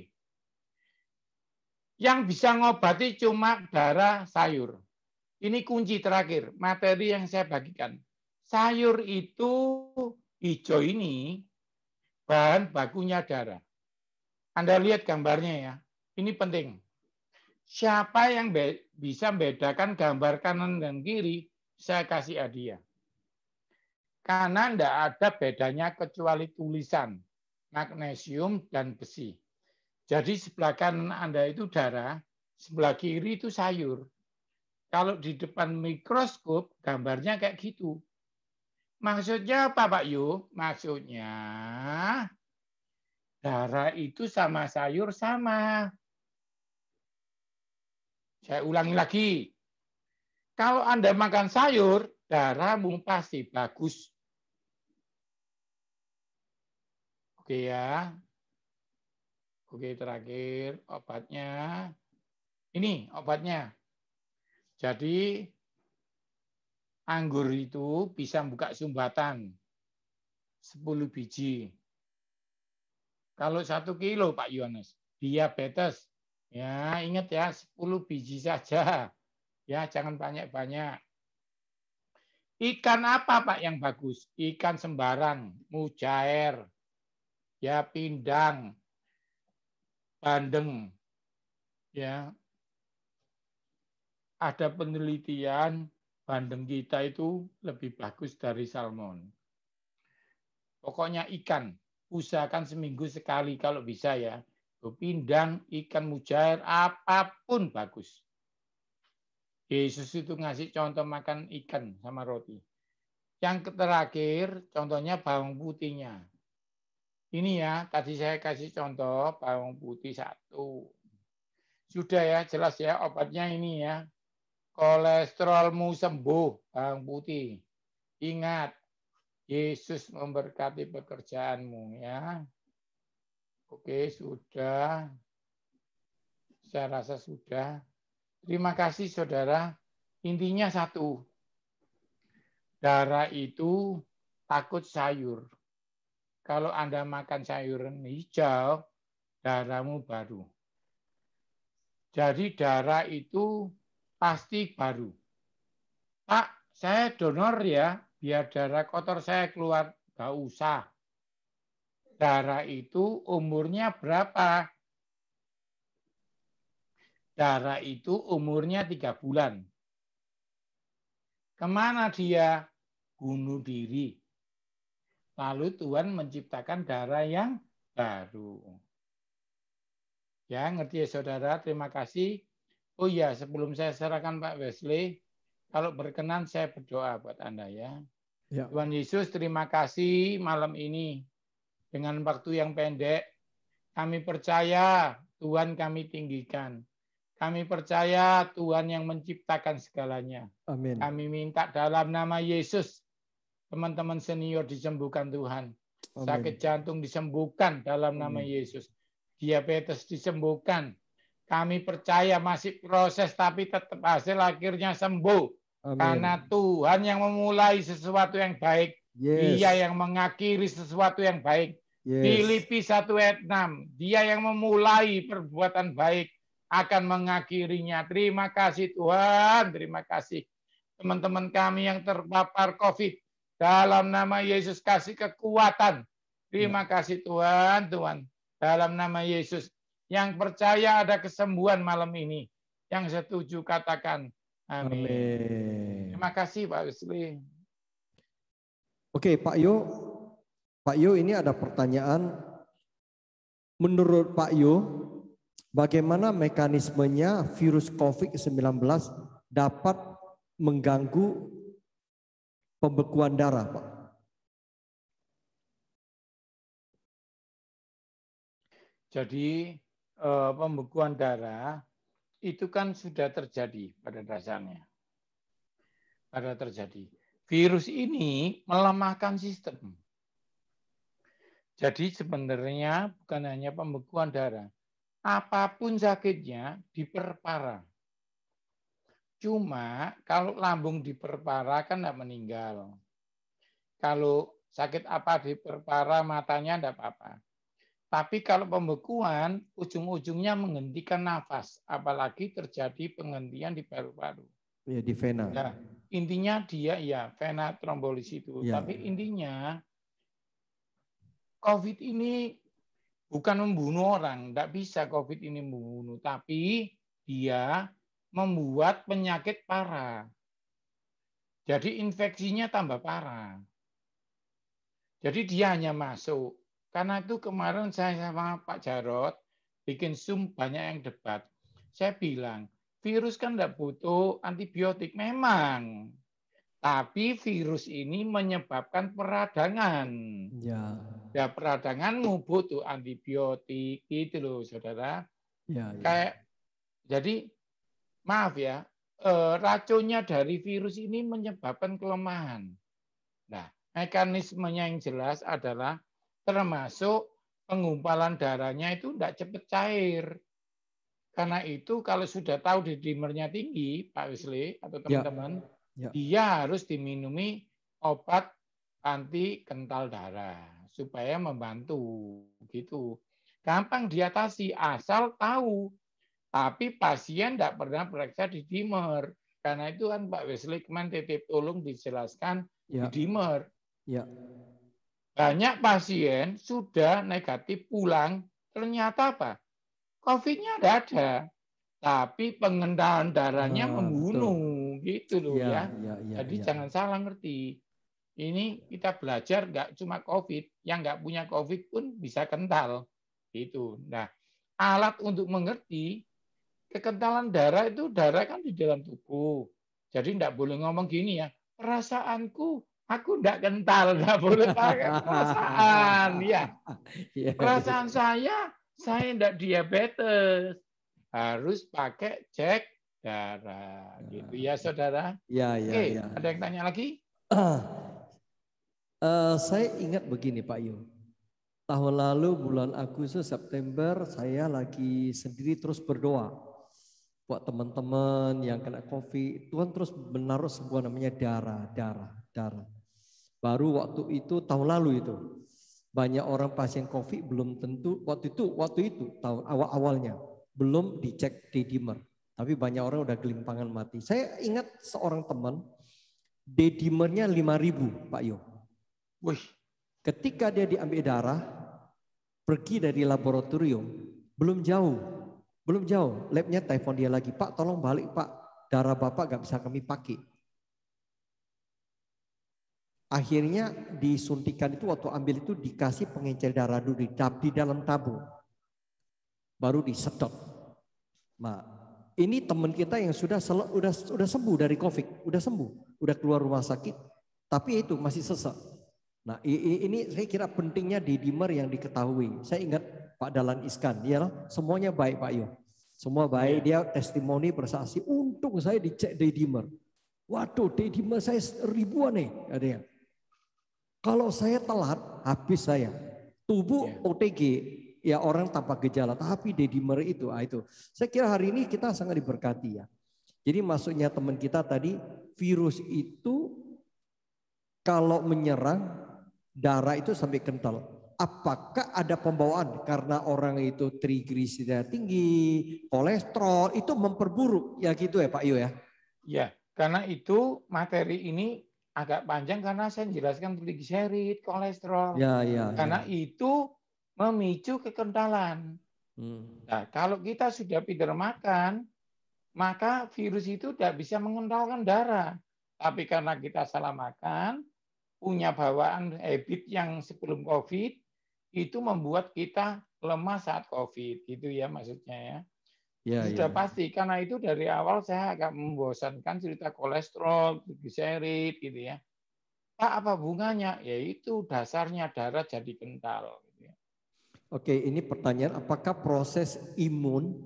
Yang bisa ngobati cuma darah sayur. Ini kunci terakhir, materi yang saya bagikan. Sayur itu hijau ini bahan bakunya darah. Anda lihat gambarnya ya. Ini penting. Siapa yang be bisa membedakan gambar kanan dan kiri, saya kasih hadiah. Karena tidak ada bedanya kecuali tulisan, magnesium, dan besi. Jadi sebelah kanan Anda itu darah, sebelah kiri itu sayur. Kalau di depan mikroskop, gambarnya kayak gitu. Maksudnya apa Pak Yu? Maksudnya darah itu sama sayur sama. Saya ulangi lagi. Kalau Anda makan sayur, darahmu pasti bagus. Oke ya. Oke, terakhir obatnya. Ini obatnya. Jadi anggur itu bisa buka sumbatan 10 biji. Kalau satu kilo Pak Yohanes, diabetes. Ya, ingat ya, 10 biji saja. Ya, jangan banyak-banyak. Ikan apa Pak yang bagus? Ikan sembarang, mujair, ya pindang, bandeng. Ya. Ada penelitian bandeng kita itu lebih bagus dari salmon. Pokoknya ikan, usahakan seminggu sekali kalau bisa ya. Pindang, ikan mujair, apapun bagus. Yesus itu ngasih contoh makan ikan sama roti. Yang terakhir, contohnya bawang putihnya. Ini ya, tadi saya kasih contoh bawang putih satu. Sudah ya, jelas ya obatnya ini ya kolesterolmu sembuh, bawang putih. Ingat, Yesus memberkati pekerjaanmu ya. Oke, sudah. Saya rasa sudah. Terima kasih saudara. Intinya satu. Darah itu takut sayur. Kalau Anda makan sayuran hijau, darahmu baru. Jadi darah itu pasti baru. Pak, saya donor ya, biar darah kotor saya keluar. Gak usah. Darah itu umurnya berapa? Darah itu umurnya tiga bulan. Kemana dia? Bunuh diri. Lalu Tuhan menciptakan darah yang baru. Ya, ngerti ya saudara? Terima kasih. Oh iya, sebelum saya serahkan Pak Wesley, kalau berkenan saya berdoa buat Anda ya. ya. Tuhan Yesus, terima kasih malam ini. Dengan waktu yang pendek, kami percaya Tuhan kami tinggikan. Kami percaya Tuhan yang menciptakan segalanya. Amin. Kami minta dalam nama Yesus, teman-teman senior disembuhkan Tuhan. Amin. Sakit jantung disembuhkan dalam Amin. nama Yesus. Diabetes disembuhkan kami percaya masih proses tapi tetap hasil akhirnya sembuh. Amin. Karena Tuhan yang memulai sesuatu yang baik, yes. Dia yang mengakhiri sesuatu yang baik. Yes. Filipi 1 ayat 6, Dia yang memulai perbuatan baik akan mengakhirinya. Terima kasih Tuhan, terima kasih teman-teman kami yang terpapar COVID. Dalam nama Yesus kasih kekuatan. Terima ya. kasih Tuhan, Tuhan. Dalam nama Yesus yang percaya ada kesembuhan malam ini. Yang setuju katakan amin. amin. Terima kasih Pak Yusli. Oke Pak Yo, Pak Yo ini ada pertanyaan. Menurut Pak Yo, bagaimana mekanismenya virus COVID-19 dapat mengganggu pembekuan darah, Pak? Jadi Eh, pembekuan darah itu kan sudah terjadi pada dasarnya. Pada terjadi. Virus ini melemahkan sistem. Jadi sebenarnya bukan hanya pembekuan darah. Apapun sakitnya diperparah. Cuma kalau lambung diperparah kan tidak meninggal. Kalau sakit apa diperparah matanya tidak apa-apa. Tapi kalau pembekuan, ujung-ujungnya menghentikan nafas, apalagi terjadi penghentian di paru-paru. Ya, di vena. Ya, intinya dia ya vena trombolis itu. Ya. Tapi intinya COVID ini bukan membunuh orang, tidak bisa COVID ini membunuh, tapi dia membuat penyakit parah. Jadi infeksinya tambah parah. Jadi dia hanya masuk, karena itu kemarin saya sama Pak Jarot bikin Zoom banyak yang debat. Saya bilang, virus kan tidak butuh antibiotik. Memang. Tapi virus ini menyebabkan peradangan. Ya. Ya peradanganmu butuh antibiotik itu loh saudara. Ya, ya. Kayak jadi maaf ya eh, racunnya dari virus ini menyebabkan kelemahan. Nah mekanismenya yang jelas adalah termasuk pengumpalan darahnya itu tidak cepat cair. Karena itu kalau sudah tahu dimernya tinggi, Pak Wesley atau ya. teman-teman, ya. ya. dia harus diminumi obat anti kental darah supaya membantu gitu. Gampang diatasi asal tahu. Tapi pasien tidak pernah periksa di dimer. Karena itu kan Pak Wesley kemarin titip tolong dijelaskan ya. di dimer. Ya. Banyak pasien sudah negatif pulang, ternyata apa? COVID-nya ada, ada, tapi pengendalian darahnya oh, membunuh, betul. gitu loh iya, ya. ya. ya, ya Jadi ya. jangan salah ngerti. Ini kita belajar nggak cuma COVID, yang nggak punya COVID pun bisa kental, gitu. Nah, alat untuk mengerti kekentalan darah itu darah kan di dalam tubuh. Jadi nggak boleh ngomong gini ya, perasaanku Aku tidak kental, tidak boleh pakai perasaan. Ya. Perasaan saya, saya tidak diabetes. Harus pakai cek darah. Gitu ya, saudara? Ya, ya, Oke, ya. ada yang tanya lagi? Uh, uh, saya ingat begini, Pak Yul. Tahun lalu bulan Agustus September saya lagi sendiri terus berdoa buat teman-teman yang kena COVID. Tuhan terus menaruh sebuah namanya darah, darah, darah. Baru waktu itu tahun lalu itu banyak orang pasien COVID belum tentu waktu itu waktu itu tahun awal awalnya belum dicek D-dimer. Tapi banyak orang udah gelimpangan mati. Saya ingat seorang teman D-dimernya ribu Pak Yo. Wih. Ketika dia diambil darah, pergi dari laboratorium, belum jauh, belum jauh. Labnya telepon dia lagi, Pak tolong balik Pak, darah Bapak gak bisa kami pakai Akhirnya disuntikan itu waktu ambil itu dikasih pengencer darah dulu di, dalam tabung. Baru disedot. Nah, ini teman kita yang sudah sel, udah udah sembuh dari Covid, udah sembuh, udah keluar rumah sakit, tapi itu masih sesak. Nah, ini, saya kira pentingnya di dimer yang diketahui. Saya ingat Pak Dalan Iskan, ya semuanya baik Pak Yo. Semua baik, iya. dia testimoni bersaksi. Untung saya dicek di dimer. Waduh, di dimer saya ribuan nih, ada yang. Kalau saya telat, habis saya. Tubuh yeah. OTG, ya orang tanpa gejala. Tapi Deddy Murray itu, ah itu. Saya kira hari ini kita sangat diberkati ya. Jadi maksudnya teman kita tadi, virus itu kalau menyerang, darah itu sampai kental. Apakah ada pembawaan karena orang itu trigliserida tinggi, kolesterol, itu memperburuk. Ya gitu ya Pak Iyo ya? Ya, karena itu materi ini agak panjang karena saya menjelaskan trigliserid, kolesterol. Ya, ya, ya. karena ya. itu memicu kekentalan. Hmm. Nah, kalau kita sudah pinter makan, maka virus itu tidak bisa mengentalkan darah. Tapi karena kita salah makan, punya bawaan habit yang sebelum COVID, itu membuat kita lemah saat COVID. Gitu ya maksudnya ya. Ya, ya, sudah ya. pasti karena itu dari awal saya agak membosankan cerita kolesterol, trigliserid gitu ya. Pak apa bunganya? Yaitu dasarnya darah jadi kental. Gitu ya. Oke, ini pertanyaan apakah proses imun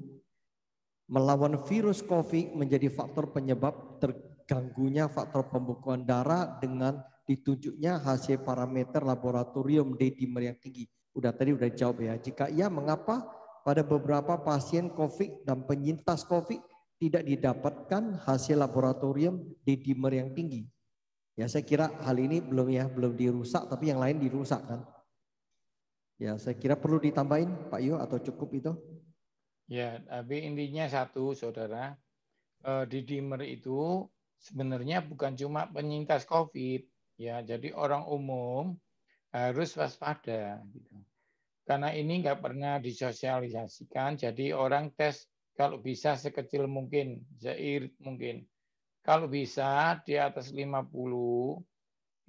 melawan virus COVID menjadi faktor penyebab terganggunya faktor pembekuan darah dengan ditunjuknya hasil parameter laboratorium D dimer yang tinggi? Udah tadi udah jawab ya. Jika iya, mengapa pada beberapa pasien COVID dan penyintas COVID tidak didapatkan hasil laboratorium di dimer yang tinggi. Ya saya kira hal ini belum ya belum dirusak tapi yang lain dirusak kan. Ya saya kira perlu ditambahin Pak Yu atau cukup itu? Ya tapi intinya satu saudara eh, di dimer itu sebenarnya bukan cuma penyintas COVID ya jadi orang umum harus waspada gitu karena ini nggak pernah disosialisasikan, jadi orang tes kalau bisa sekecil mungkin, seirit mungkin. Kalau bisa di atas 50,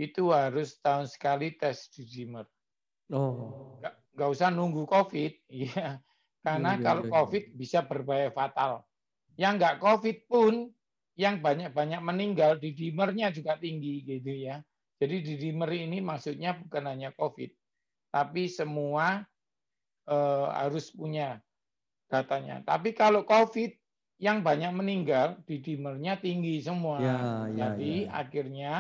itu harus tahun sekali tes di dimer. Oh. Nggak, nggak usah nunggu COVID, ya, Karena ya, kalau ya, COVID bisa berbahaya fatal. Yang nggak COVID pun, yang banyak-banyak meninggal, di dimernya juga tinggi gitu ya. Jadi di dimer ini maksudnya bukan hanya COVID, tapi semua eh, harus punya datanya. Tapi kalau COVID yang banyak meninggal di dimernya tinggi semua. Ya, ya, Jadi ya, akhirnya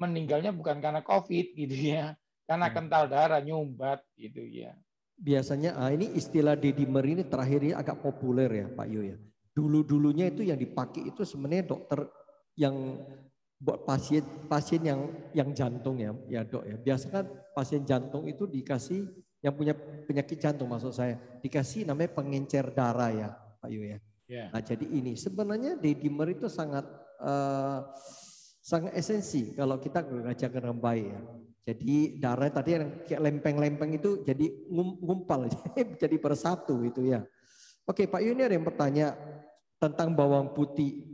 meninggalnya bukan karena COVID gitu ya, karena ya. kental darah nyumbat gitu ya. Biasanya ah, ini istilah dedimer ini terakhir ini agak populer ya Pak Yo ya. Dulu-dulunya itu yang dipakai itu sebenarnya dokter yang buat pasien pasien yang yang jantung ya ya dok ya biasanya kan pasien jantung itu dikasih yang punya penyakit jantung maksud saya dikasih namanya pengencer darah ya Pak Yu ya. Yeah. Nah jadi ini sebenarnya di dimer itu sangat uh, sangat esensi kalau kita ngajak dengan baik ya. Jadi darah tadi yang kayak lempeng-lempeng itu jadi ngumpal jadi bersatu itu ya. Oke Pak Yu ini ada yang bertanya tentang bawang putih.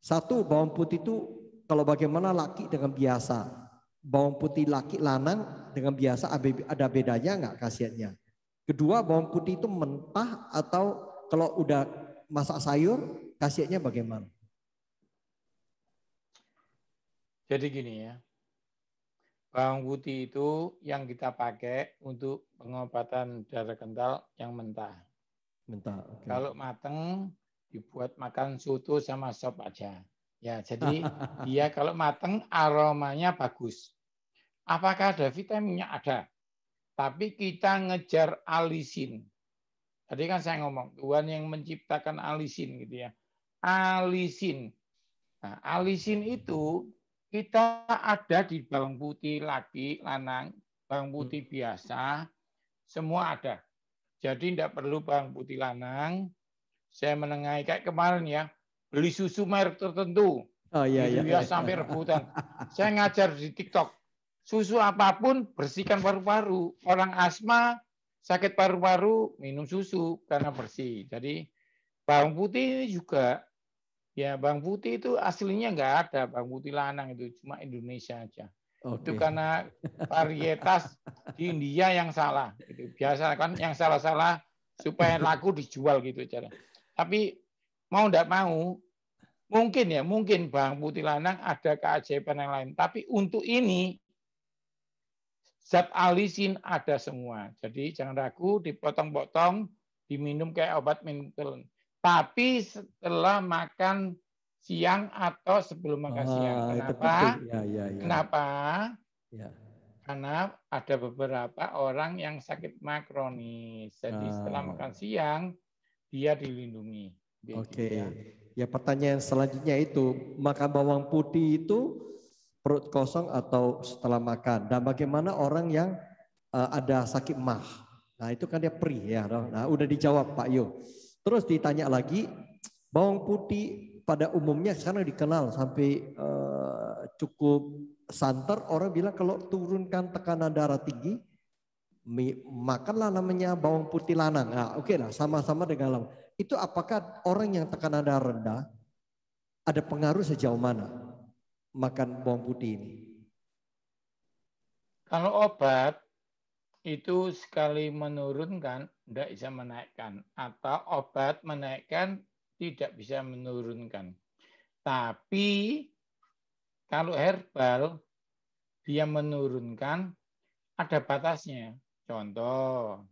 Satu bawang putih itu kalau bagaimana laki dengan biasa, bawang putih laki lanang dengan biasa ada bedanya nggak khasiatnya? Kedua, bawang putih itu mentah atau kalau udah masak sayur, khasiatnya bagaimana? Jadi gini ya, bawang putih itu yang kita pakai untuk pengobatan darah kental yang mentah. Mentah. Okay. Kalau mateng dibuat makan soto sama sop aja. Ya, jadi dia kalau mateng aromanya bagus. Apakah ada vitaminnya? Ada. Tapi kita ngejar alisin. Tadi kan saya ngomong, Tuhan yang menciptakan alisin gitu ya. Alisin. Nah, alisin itu kita ada di bawang putih laki, lanang, bawang putih hmm. biasa, semua ada. Jadi tidak perlu bawang putih lanang. Saya menengahi kayak kemarin ya, beli susu merek tertentu. Oh iya iya. Ya sampai rebutan. Saya ngajar di TikTok. Susu apapun bersihkan paru-paru. Orang asma sakit paru-paru minum susu karena bersih. Jadi bawang putih juga ya bawang putih itu aslinya nggak ada bawang putih lanang itu cuma Indonesia aja. Okay. Itu karena varietas di India yang salah. Itu biasa kan yang salah-salah supaya laku dijual gitu cara. Tapi mau tidak mau mungkin ya mungkin Bang Putih Lanang ada keajaiban yang lain tapi untuk ini zat alisin ada semua jadi jangan ragu dipotong-potong diminum kayak obat mental tapi setelah makan siang atau sebelum makan ah, siang kenapa ya, ya, ya. kenapa ya. karena ada beberapa orang yang sakit makronis jadi ah. setelah makan siang dia dilindungi Oke. Okay. Ya. pertanyaan selanjutnya itu, makan bawang putih itu perut kosong atau setelah makan? Dan bagaimana orang yang uh, ada sakit mah? Nah itu kan dia perih ya. Nah udah dijawab Pak Yo. Terus ditanya lagi, bawang putih pada umumnya sekarang dikenal sampai uh, cukup santer. Orang bilang kalau turunkan tekanan darah tinggi, makanlah namanya bawang putih lanang. Nah, Oke okay lah, sama-sama dengan lama itu apakah orang yang tekanan darah rendah ada pengaruh sejauh mana makan bawang putih ini? Kalau obat itu sekali menurunkan tidak bisa menaikkan atau obat menaikkan tidak bisa menurunkan. Tapi kalau herbal dia menurunkan ada batasnya. Contoh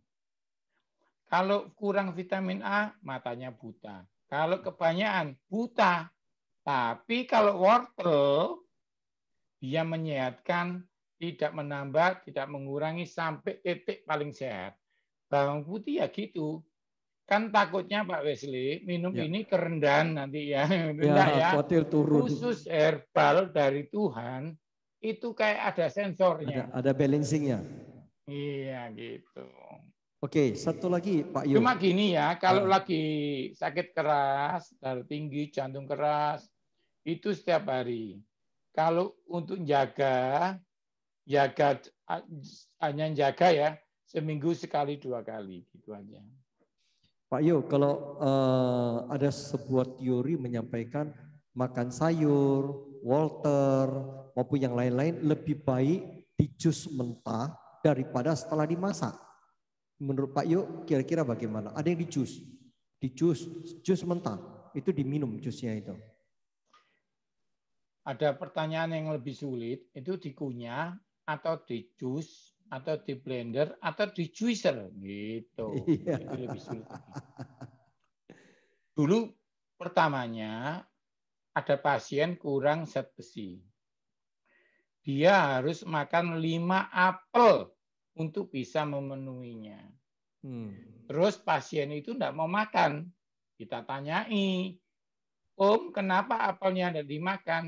kalau kurang vitamin A, matanya buta. Kalau kebanyakan, buta. Tapi kalau wortel, dia menyehatkan, tidak menambah, tidak mengurangi sampai titik paling sehat. Bawang putih ya gitu, kan takutnya Pak Wesley minum ya. ini kerendahan nanti ya. ya enggak ya, ya. turun. Khusus herbal dari Tuhan itu kayak ada sensornya. Ada, ada balancingnya. Iya gitu. Oke, satu lagi Pak Yu. Cuma gini ya, kalau ah. lagi sakit keras, darah tinggi, jantung keras, itu setiap hari. Kalau untuk jaga, jaga ah, hanya jaga ya, seminggu sekali dua kali gitu aja. Pak Yo, kalau uh, ada sebuah teori menyampaikan makan sayur, Walter maupun yang lain-lain lebih baik di jus mentah daripada setelah dimasak. Menurut Pak Yuk, kira-kira bagaimana? Ada yang di jus, di jus, jus mentah itu diminum jusnya itu. Ada pertanyaan yang lebih sulit, itu dikunyah atau di jus atau di blender atau di juicer gitu. Iya. Itu lebih sulit. Dulu pertamanya ada pasien kurang zat besi. Dia harus makan lima apel untuk bisa memenuhinya. Hmm. Terus pasien itu tidak mau makan. Kita tanyai, Om, kenapa apelnya tidak dimakan?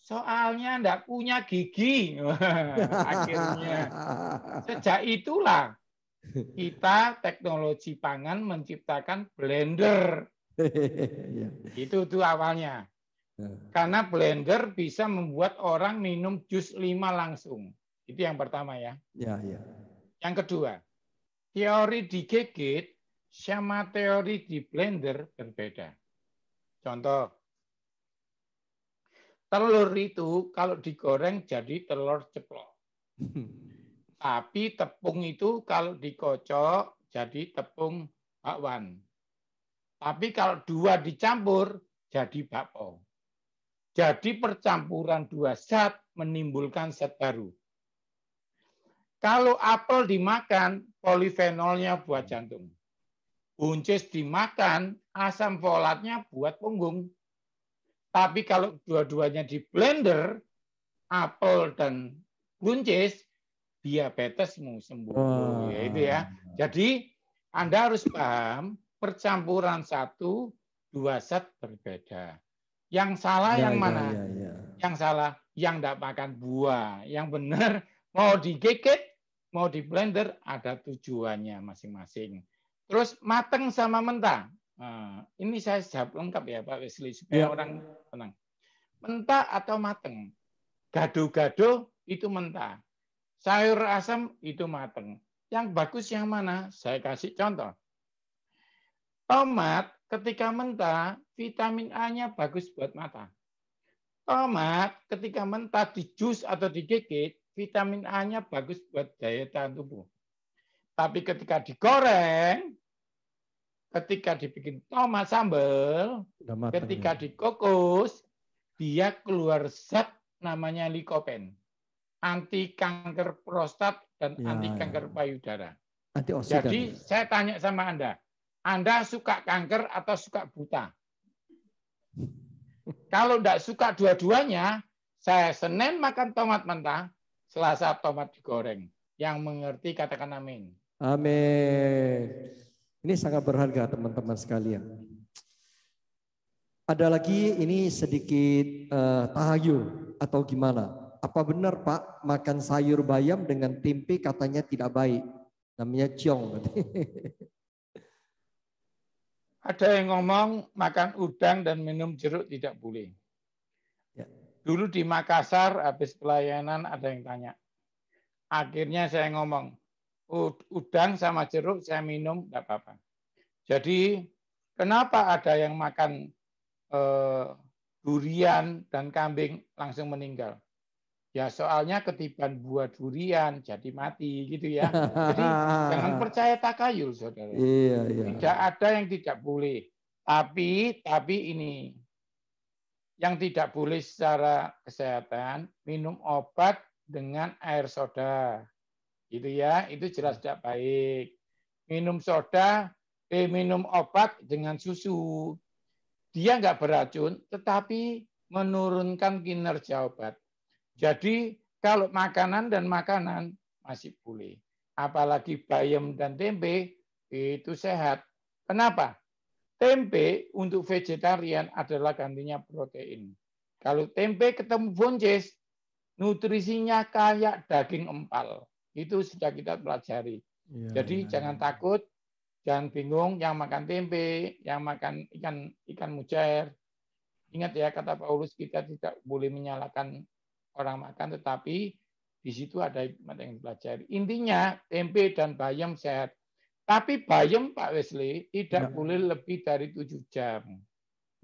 Soalnya tidak punya gigi. Akhirnya. Sejak itulah kita teknologi pangan menciptakan blender. Ya. Itu tuh awalnya. Ya. Karena blender bisa membuat orang minum jus lima langsung. Itu yang pertama ya. Ya, ya. Yang kedua, teori di digigit sama teori di blender berbeda. Contoh, telur itu kalau digoreng jadi telur ceplok. Tapi tepung itu kalau dikocok jadi tepung bakwan. Tapi kalau dua dicampur jadi bakpao. Jadi percampuran dua zat menimbulkan zat baru. Kalau apel dimakan, polifenolnya buat jantung. Buncis dimakan, asam folatnya buat punggung. Tapi kalau dua-duanya di blender, apel dan buncis, diabetesmu sembuh. Oh. Ya, itu ya. Jadi Anda harus paham percampuran satu, dua set berbeda. Yang salah ya, yang ya, mana? Ya, ya. Yang salah yang tidak makan buah. Yang benar mau digigit mau di blender ada tujuannya masing-masing. Terus mateng sama mentah. Nah, ini saya jawab lengkap ya Pak Wesley supaya ya. orang tenang. Mentah atau mateng? Gado-gado itu mentah. Sayur asam itu mateng. Yang bagus yang mana? Saya kasih contoh. Tomat ketika mentah, vitamin A-nya bagus buat mata. Tomat ketika mentah di jus atau digigit, vitamin A-nya bagus buat daya tahan tubuh. Tapi ketika digoreng, ketika dibikin tomat sambal, ketika ya. dikukus, dia keluar zat namanya likopen. Anti kanker prostat dan ya, anti kanker ya. payudara. Anti Jadi saya tanya sama Anda, Anda suka kanker atau suka buta? Kalau tidak suka dua-duanya, saya Senin makan tomat mentah, Selasa tomat digoreng. Yang mengerti katakan amin. Amin. Ini sangat berharga teman-teman sekalian. Ada lagi ini sedikit uh, eh, tahayul atau gimana? Apa benar Pak makan sayur bayam dengan tempe katanya tidak baik? Namanya ciong. Ada yang ngomong makan udang dan minum jeruk tidak boleh. Dulu di Makassar habis pelayanan ada yang tanya. Akhirnya saya ngomong, udang sama jeruk saya minum enggak apa-apa. Jadi kenapa ada yang makan eh, durian dan kambing langsung meninggal? Ya soalnya ketiban buah durian jadi mati gitu ya. Jadi jangan percaya takayul saudara. Iya, iya. Tidak ada yang tidak boleh. Tapi tapi ini yang tidak boleh secara kesehatan minum obat dengan air soda. Gitu ya, itu jelas hmm. tidak baik. Minum soda, eh, minum obat dengan susu. Dia nggak beracun, tetapi menurunkan kinerja obat. Jadi kalau makanan dan makanan masih boleh. Apalagi bayam dan tempe itu sehat. Kenapa? Tempe untuk vegetarian adalah gantinya protein. Kalau tempe ketemu buncis, nutrisinya kayak daging empal. Itu sudah kita pelajari. Ya, Jadi ya, jangan iya. takut, jangan bingung yang makan tempe, yang makan ikan ikan mujair. Ingat ya kata Paulus kita tidak boleh menyalahkan orang makan tetapi di situ ada yang dipelajari. Intinya tempe dan bayam sehat. Tapi bayem Pak Wesley tidak ya. boleh lebih dari tujuh jam.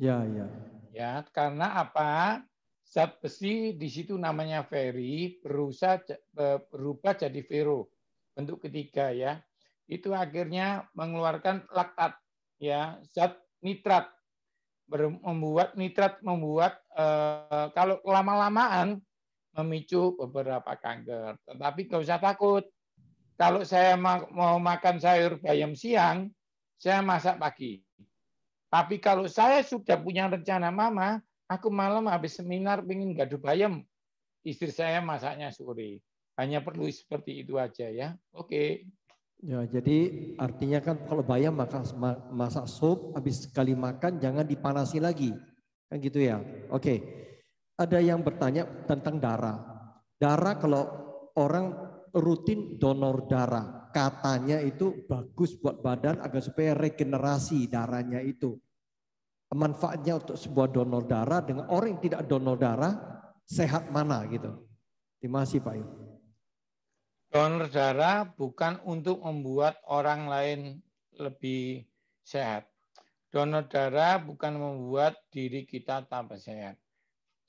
Ya, ya. Ya, karena apa? Zat besi di situ namanya ferri berusaha berubah jadi ferro bentuk ketiga ya. Itu akhirnya mengeluarkan laktat ya, zat nitrat membuat nitrat membuat eh, kalau lama-lamaan memicu beberapa kanker. Tetapi nggak usah takut. Kalau saya mau makan sayur bayam siang, saya masak pagi. Tapi kalau saya sudah punya rencana mama, aku malam habis seminar pengen gaduh bayam. Istri saya masaknya sore. Hanya perlu seperti itu aja ya. Oke. Okay. Ya, jadi artinya kan kalau bayam maka masak sup, habis sekali makan jangan dipanasi lagi. Kan gitu ya. Oke. Okay. Ada yang bertanya tentang darah. Darah kalau orang rutin donor darah. Katanya itu bagus buat badan agar supaya regenerasi darahnya itu. Manfaatnya untuk sebuah donor darah dengan orang yang tidak donor darah sehat mana gitu. Terima kasih Pak Yu. Donor darah bukan untuk membuat orang lain lebih sehat. Donor darah bukan membuat diri kita tambah sehat.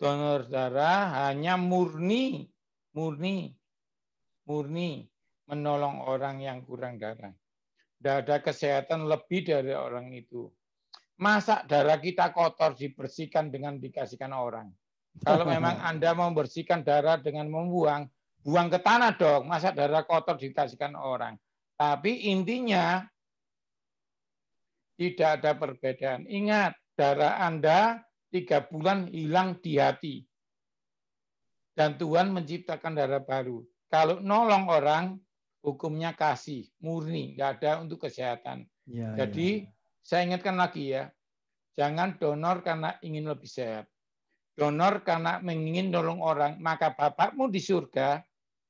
Donor darah hanya murni, murni murni menolong orang yang kurang darah. Tidak ada kesehatan lebih dari orang itu. Masa darah kita kotor dibersihkan dengan dikasihkan orang? Kalau memang Anda membersihkan darah dengan membuang, buang ke tanah dong. Masa darah kotor dikasihkan orang? Tapi intinya tidak ada perbedaan. Ingat, darah Anda tiga bulan hilang di hati. Dan Tuhan menciptakan darah baru kalau nolong orang, hukumnya kasih, murni, nggak ada untuk kesehatan. Ya, ya. Jadi ya. saya ingatkan lagi ya, jangan donor karena ingin lebih sehat. Donor karena ingin nolong orang, maka bapakmu di surga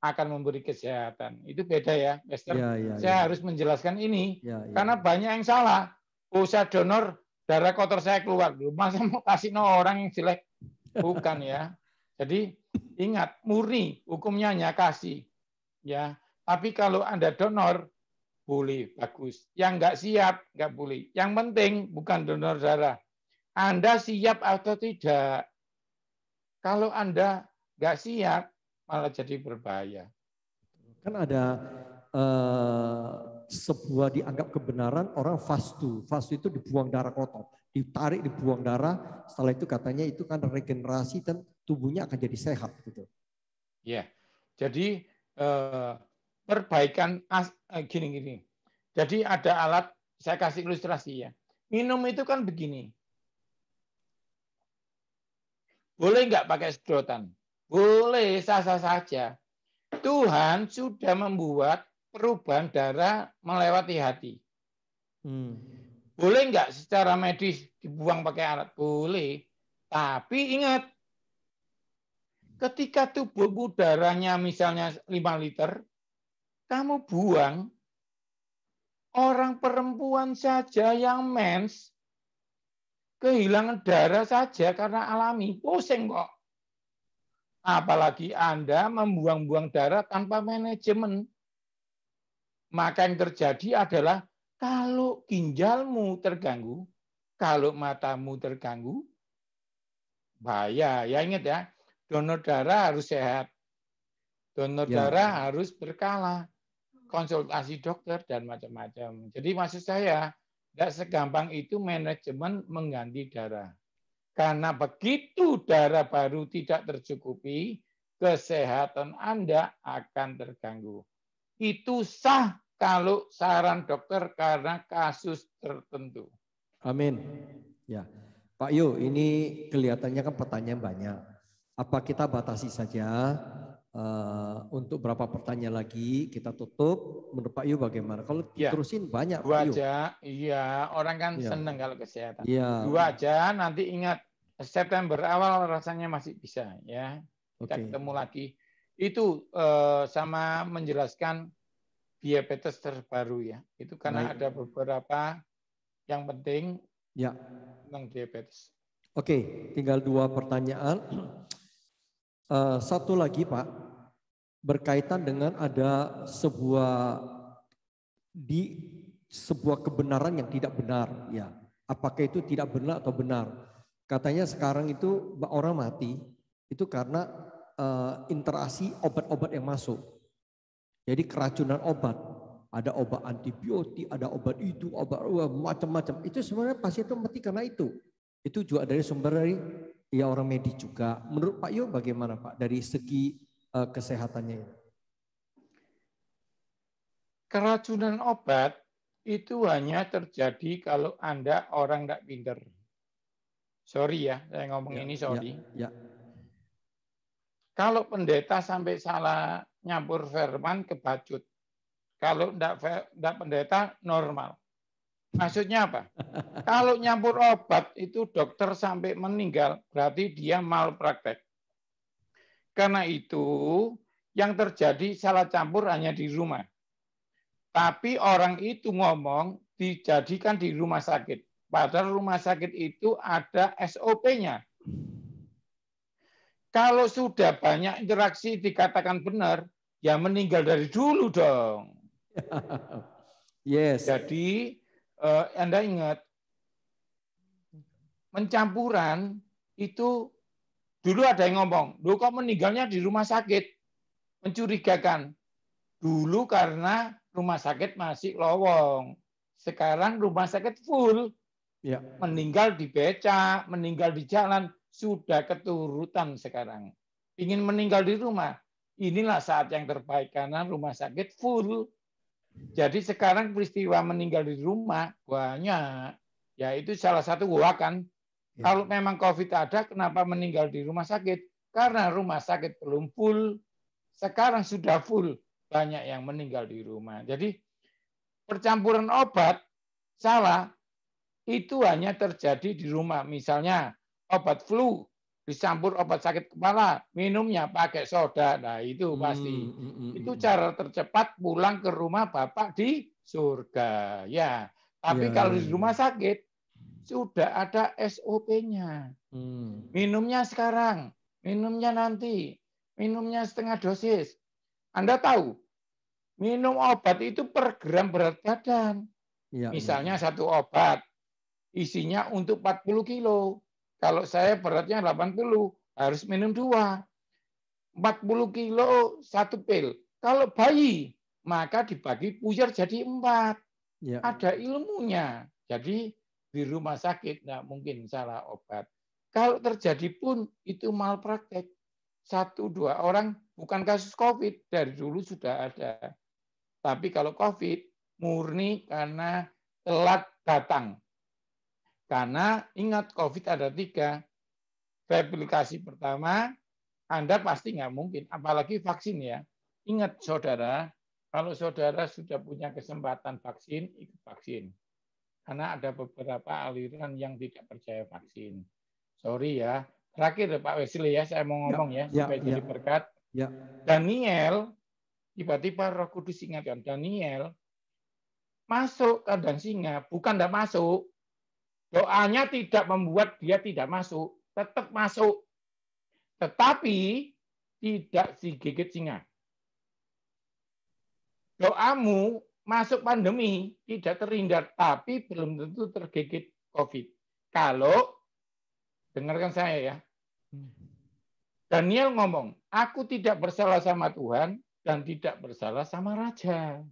akan memberi kesehatan. Itu beda ya, Mister. Ya, ya, saya ya. harus menjelaskan ini ya, ya. karena banyak yang salah. Usah oh, donor darah kotor saya keluar dulu, masa mau kasih no orang yang jelek? Bukan ya. Jadi Ingat, murni hukumnya hanya kasih. Ya, tapi kalau Anda donor boleh bagus. Yang nggak siap nggak boleh. Yang penting bukan donor darah. Anda siap atau tidak. Kalau Anda nggak siap malah jadi berbahaya. Kan ada eh, sebuah dianggap kebenaran orang fastu. Fastu itu dibuang darah kotor, ditarik dibuang darah. Setelah itu katanya itu kan regenerasi dan tubuhnya akan jadi sehat gitu. Ya, jadi eh, perbaikan gini-gini. Eh, jadi ada alat, saya kasih ilustrasi ya. Minum itu kan begini. Boleh nggak pakai sedotan? Boleh, sah-sah saja. Tuhan sudah membuat perubahan darah melewati hati. Hmm. Boleh nggak secara medis dibuang pakai alat? Boleh. Tapi ingat, Ketika tubuhmu darahnya misalnya 5 liter, kamu buang, orang perempuan saja yang mens, kehilangan darah saja karena alami, pusing kok. Apalagi Anda membuang-buang darah tanpa manajemen. Maka yang terjadi adalah kalau ginjalmu terganggu, kalau matamu terganggu, bahaya. Ya ingat ya, Donor darah harus sehat. Donor ya. darah harus berkala. Konsultasi dokter dan macam-macam. Jadi maksud saya, tidak segampang itu manajemen mengganti darah. Karena begitu darah baru tidak tercukupi, kesehatan Anda akan terganggu. Itu sah kalau saran dokter karena kasus tertentu. Amin. Ya. Pak Yu, ini kelihatannya kan pertanyaan banyak. Apa kita batasi saja uh, untuk berapa pertanyaan lagi kita tutup. Menurut Pak Yu bagaimana? Kalau ya. terusin banyak. Dua Pak aja, iya. Orang kan ya. seneng kalau kesehatan. Ya. Dua aja. Nanti ingat September awal rasanya masih bisa ya. Kita ketemu lagi. Itu uh, sama menjelaskan diabetes terbaru ya. Itu karena Baik. ada beberapa yang penting ya. tentang diabetes. Oke, tinggal dua pertanyaan. Uh, satu lagi Pak, berkaitan dengan ada sebuah di sebuah kebenaran yang tidak benar ya. Apakah itu tidak benar atau benar? Katanya sekarang itu orang mati itu karena uh, interaksi obat-obat yang masuk. Jadi keracunan obat. Ada obat antibiotik, ada obat itu, obat macam-macam. Itu sebenarnya pasti itu mati karena itu. Itu juga dari sumber dari ya orang medis juga. Menurut Pak Yo bagaimana Pak dari segi uh, kesehatannya ini? Keracunan obat itu hanya terjadi kalau Anda orang tidak pinter. Sorry ya, saya ngomong ya, ini ya, sorry. Ya, ya. Kalau pendeta sampai salah nyampur firman kebacut. Kalau tidak pendeta normal. Maksudnya apa? Kalau nyampur obat itu dokter sampai meninggal, berarti dia malpraktek. Karena itu yang terjadi salah campur hanya di rumah. Tapi orang itu ngomong dijadikan di rumah sakit. Padahal rumah sakit itu ada SOP-nya. Kalau sudah banyak interaksi dikatakan benar, ya meninggal dari dulu dong. Yes. Jadi uh, Anda ingat mencampuran itu dulu ada yang ngomong, "Lu kok meninggalnya di rumah sakit?" Mencurigakan. Dulu karena rumah sakit masih lowong. Sekarang rumah sakit full. Ya. Meninggal di beca, meninggal di jalan, sudah keturutan sekarang. Ingin meninggal di rumah, inilah saat yang terbaik karena rumah sakit full. Jadi sekarang peristiwa meninggal di rumah banyak. Ya itu salah satu gua kan. Ya. Kalau memang COVID ada, kenapa meninggal di rumah sakit? Karena rumah sakit belum full. Sekarang sudah full. Banyak yang meninggal di rumah. Jadi percampuran obat salah itu hanya terjadi di rumah. Misalnya obat flu dicampur obat sakit kepala, minumnya pakai soda. Nah, itu hmm, pasti. Hmm, hmm, hmm itu hmm. cara tercepat pulang ke rumah Bapak di surga. Ya. Tapi ya. kalau di rumah sakit sudah ada SOP-nya. Hmm. Minumnya sekarang, minumnya nanti, minumnya setengah dosis. Anda tahu, minum obat itu per gram berat badan. Ya, Misalnya ya. satu obat isinya untuk 40 kilo. Kalau saya beratnya 80, harus minum dua. 40 kilo satu pil. Kalau bayi, maka dibagi pujar jadi empat. Ya. Ada ilmunya. Jadi di rumah sakit nggak mungkin salah obat. Kalau terjadi pun itu malpraktek. Satu dua orang bukan kasus COVID dari dulu sudah ada. Tapi kalau COVID murni karena telat datang karena ingat COVID ada tiga. Replikasi pertama, Anda pasti nggak mungkin, apalagi vaksin ya. Ingat saudara, kalau saudara sudah punya kesempatan vaksin, ikut vaksin. Karena ada beberapa aliran yang tidak percaya vaksin. Sorry ya. Terakhir Pak Wesley ya, saya mau ya, ngomong ya, ya, supaya ya. jadi berkat. Ya. Daniel, tiba-tiba roh kudus ingatkan, Daniel masuk ke dan singa, bukan tidak masuk, Doanya tidak membuat dia tidak masuk, tetap masuk. Tetapi tidak digigit singa. Doamu masuk pandemi tidak terhindar, tapi belum tentu tergigit COVID. Kalau, dengarkan saya ya, Daniel ngomong, aku tidak bersalah sama Tuhan dan tidak bersalah sama Raja.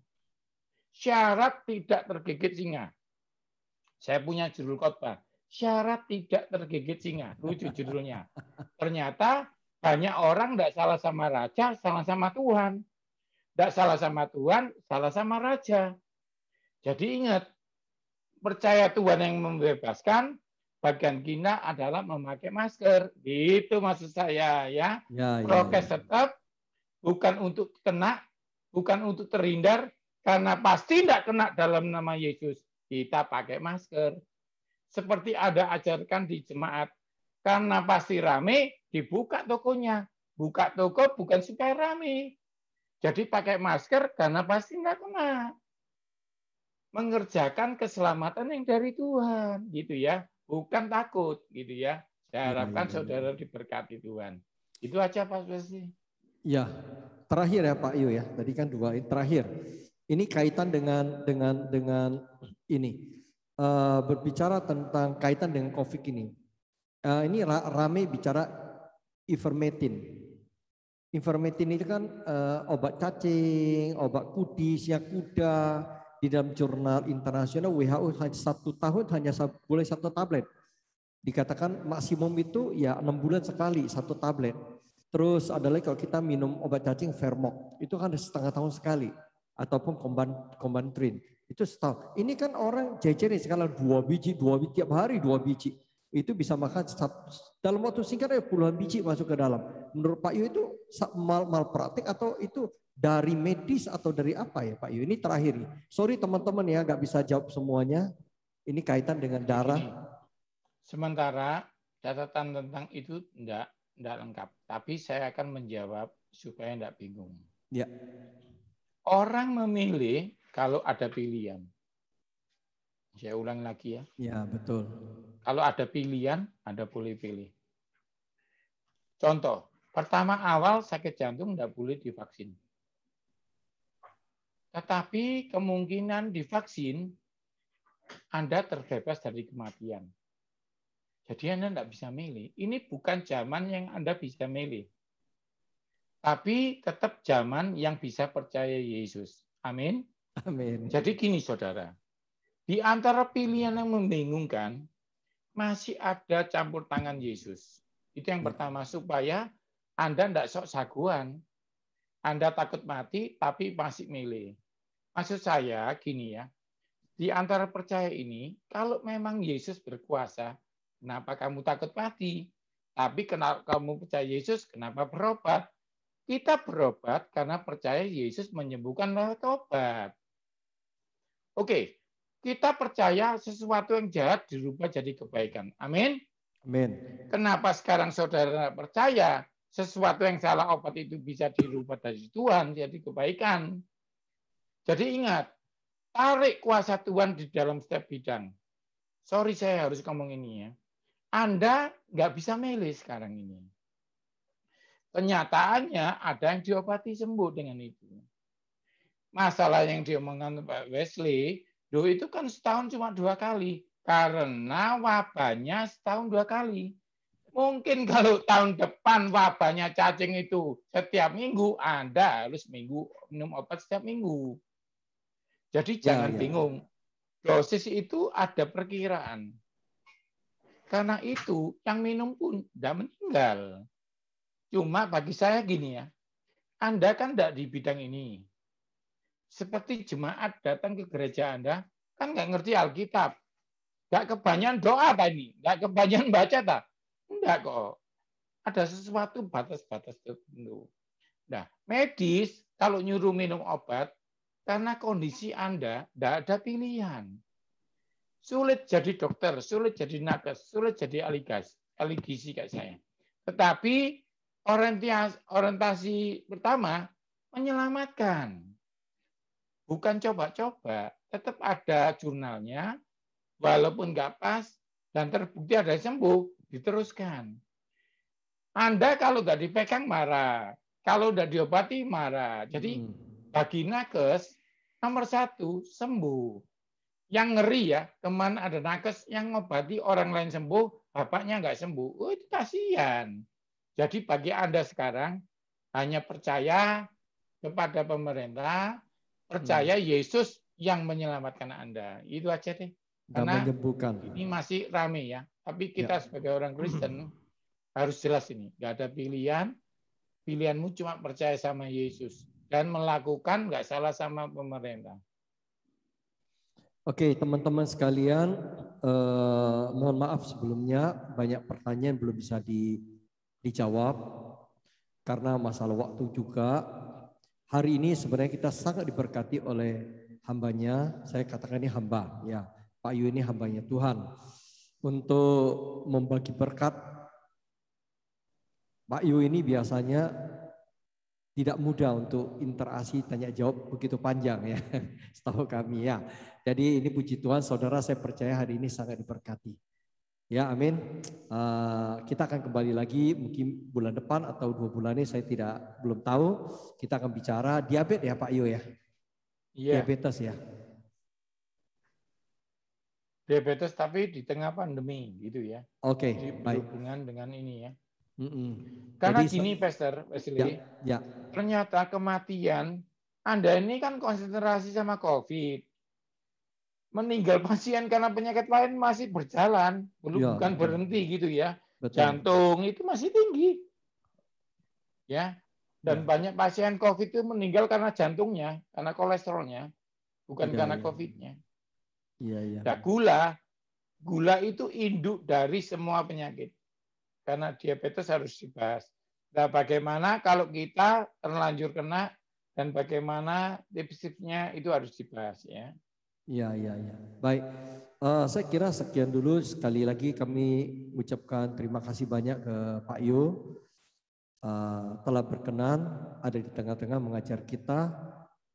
Syarat tidak tergigit singa. Saya punya judul khotbah, syarat tidak tergigit singa. Lucu judulnya. Ternyata banyak orang tidak salah sama raja, salah sama Tuhan. Tidak salah sama Tuhan, salah sama raja. Jadi ingat, percaya Tuhan yang membebaskan, bagian kina adalah memakai masker. Itu maksud saya ya. ya, ya Prokes ya. tetap bukan untuk kena, bukan untuk terhindar karena pasti tidak kena dalam nama Yesus kita pakai masker. Seperti ada ajarkan di jemaat. Karena pasti rame, dibuka tokonya. Buka toko bukan supaya rame. Jadi pakai masker karena pasti nggak kena. Mengerjakan keselamatan yang dari Tuhan, gitu ya. Bukan takut, gitu ya. Saya iya, harapkan iya, iya. saudara diberkati Tuhan. Itu aja Pak Besi. Ya, terakhir ya Pak Iyo ya. Tadi kan dua terakhir. Ini kaitan dengan dengan dengan ini. Uh, berbicara tentang kaitan dengan COVID ini. Uh, ini rame bicara ivermectin. Ivermectin itu kan uh, obat cacing, obat kudis, ya kuda. Di dalam jurnal internasional WHO hanya satu tahun hanya boleh satu tablet. Dikatakan maksimum itu ya enam bulan sekali satu tablet. Terus ada lagi kalau kita minum obat cacing vermok, itu kan setengah tahun sekali. Ataupun komban, itu setahun. Ini kan orang jajarin sekarang dua biji, dua biji, tiap hari dua biji. Itu bisa makan dalam waktu singkat ya puluhan biji masuk ke dalam. Menurut Pak Yu itu mal, mal praktik atau itu dari medis atau dari apa ya Pak Yu? Ini terakhir. Sorry teman-teman ya nggak bisa jawab semuanya. Ini kaitan dengan darah. sementara catatan tentang itu enggak, enggak lengkap. Tapi saya akan menjawab supaya enggak bingung. Ya. Orang memilih kalau ada pilihan. Saya ulang lagi ya. Ya, betul. Kalau ada pilihan, Anda boleh pilih. Contoh, pertama awal sakit jantung tidak boleh divaksin. Tetapi kemungkinan divaksin, Anda terbebas dari kematian. Jadi Anda tidak bisa milih. Ini bukan zaman yang Anda bisa milih. Tapi tetap zaman yang bisa percaya Yesus. Amin. Amin. Jadi gini saudara, di antara pilihan yang membingungkan, masih ada campur tangan Yesus. Itu yang hmm. pertama, supaya Anda tidak sok saguan. Anda takut mati, tapi masih milih. Maksud saya gini ya, di antara percaya ini, kalau memang Yesus berkuasa, kenapa kamu takut mati? Tapi kenapa kamu percaya Yesus, kenapa berobat? Kita berobat karena percaya Yesus menyembuhkan lewat obat. Oke, kita percaya sesuatu yang jahat dirubah jadi kebaikan. Amin. Amin. Kenapa sekarang saudara percaya sesuatu yang salah obat itu bisa dirubah dari Tuhan jadi kebaikan? Jadi ingat, tarik kuasa Tuhan di dalam setiap bidang. Sorry saya harus ngomong ini ya. Anda nggak bisa milih sekarang ini. Kenyataannya ada yang diobati sembuh dengan itu masalah yang diomongkan Pak Wesley, do itu kan setahun cuma dua kali karena wabahnya setahun dua kali. Mungkin kalau tahun depan wabahnya cacing itu setiap minggu, Anda harus minggu minum obat setiap minggu. Jadi ya, jangan ya. bingung. Dosis itu ada perkiraan. Karena itu yang minum pun tidak meninggal. Cuma bagi saya gini ya, Anda kan tidak di bidang ini seperti jemaat datang ke gereja Anda, kan nggak ngerti Alkitab. Nggak kebanyakan doa tadi, nggak kebanyakan baca tak. Enggak kok. Ada sesuatu batas-batas tertentu. Nah, medis kalau nyuruh minum obat, karena kondisi Anda tidak ada pilihan. Sulit jadi dokter, sulit jadi nakes, sulit jadi aligas, aligisi kayak saya. Tetapi orientasi, orientasi pertama menyelamatkan. Bukan coba-coba, tetap ada jurnalnya, walaupun nggak pas, dan terbukti ada yang sembuh, diteruskan. Anda kalau nggak dipegang marah, kalau udah diobati marah. Jadi hmm. bagi nakes nomor satu sembuh. Yang ngeri ya teman ada nakes yang ngobati orang lain sembuh, bapaknya nggak sembuh. Oh itu kasihan. Jadi bagi anda sekarang hanya percaya kepada pemerintah, percaya nah. Yesus yang menyelamatkan Anda. Itu aja deh. Karena ini masih rame ya. Tapi kita ya. sebagai orang Kristen hmm. harus jelas ini. Gak ada pilihan. Pilihanmu cuma percaya sama Yesus. Dan melakukan gak salah sama pemerintah. Oke teman-teman sekalian. Eh, mohon maaf sebelumnya. Banyak pertanyaan belum bisa di, dijawab. Karena masalah waktu juga Hari ini sebenarnya kita sangat diberkati oleh hambanya, saya katakan ini hamba, ya Pak Yu ini hambanya Tuhan. Untuk membagi berkat, Pak Yu ini biasanya tidak mudah untuk interaksi tanya jawab begitu panjang ya setahu kami ya. Jadi ini puji Tuhan saudara saya percaya hari ini sangat diberkati. Ya, amin. Uh, kita akan kembali lagi mungkin bulan depan atau dua bulan ini saya tidak belum tahu. Kita akan bicara diabetes ya Pak Iyo ya. Yeah. Diabetes ya. Diabetes tapi di tengah pandemi gitu ya. Oke. Okay, berhubungan baik. dengan ini ya. Mm -mm. Karena Jadi, gini Pastor Wesley, ya, ya. ternyata kematian Anda ini kan konsentrasi sama COVID meninggal iya. pasien karena penyakit lain masih berjalan, belum ya, bukan ya. berhenti gitu ya. Betul. Jantung itu masih tinggi. Ya. Dan ya. banyak pasien COVID itu meninggal karena jantungnya, karena kolesterolnya, bukan ya, karena ya. COVID-nya. Iya, iya. Nah, gula, gula itu induk dari semua penyakit. Karena diabetes harus dibahas. Nah, bagaimana kalau kita terlanjur kena dan bagaimana defisitnya tipsnya itu harus dibahas ya. Ya, ya, ya. Baik. Uh, saya kira sekian dulu. Sekali lagi kami ucapkan terima kasih banyak ke Pak Yu uh, eh, telah berkenan ada di tengah-tengah mengajar kita.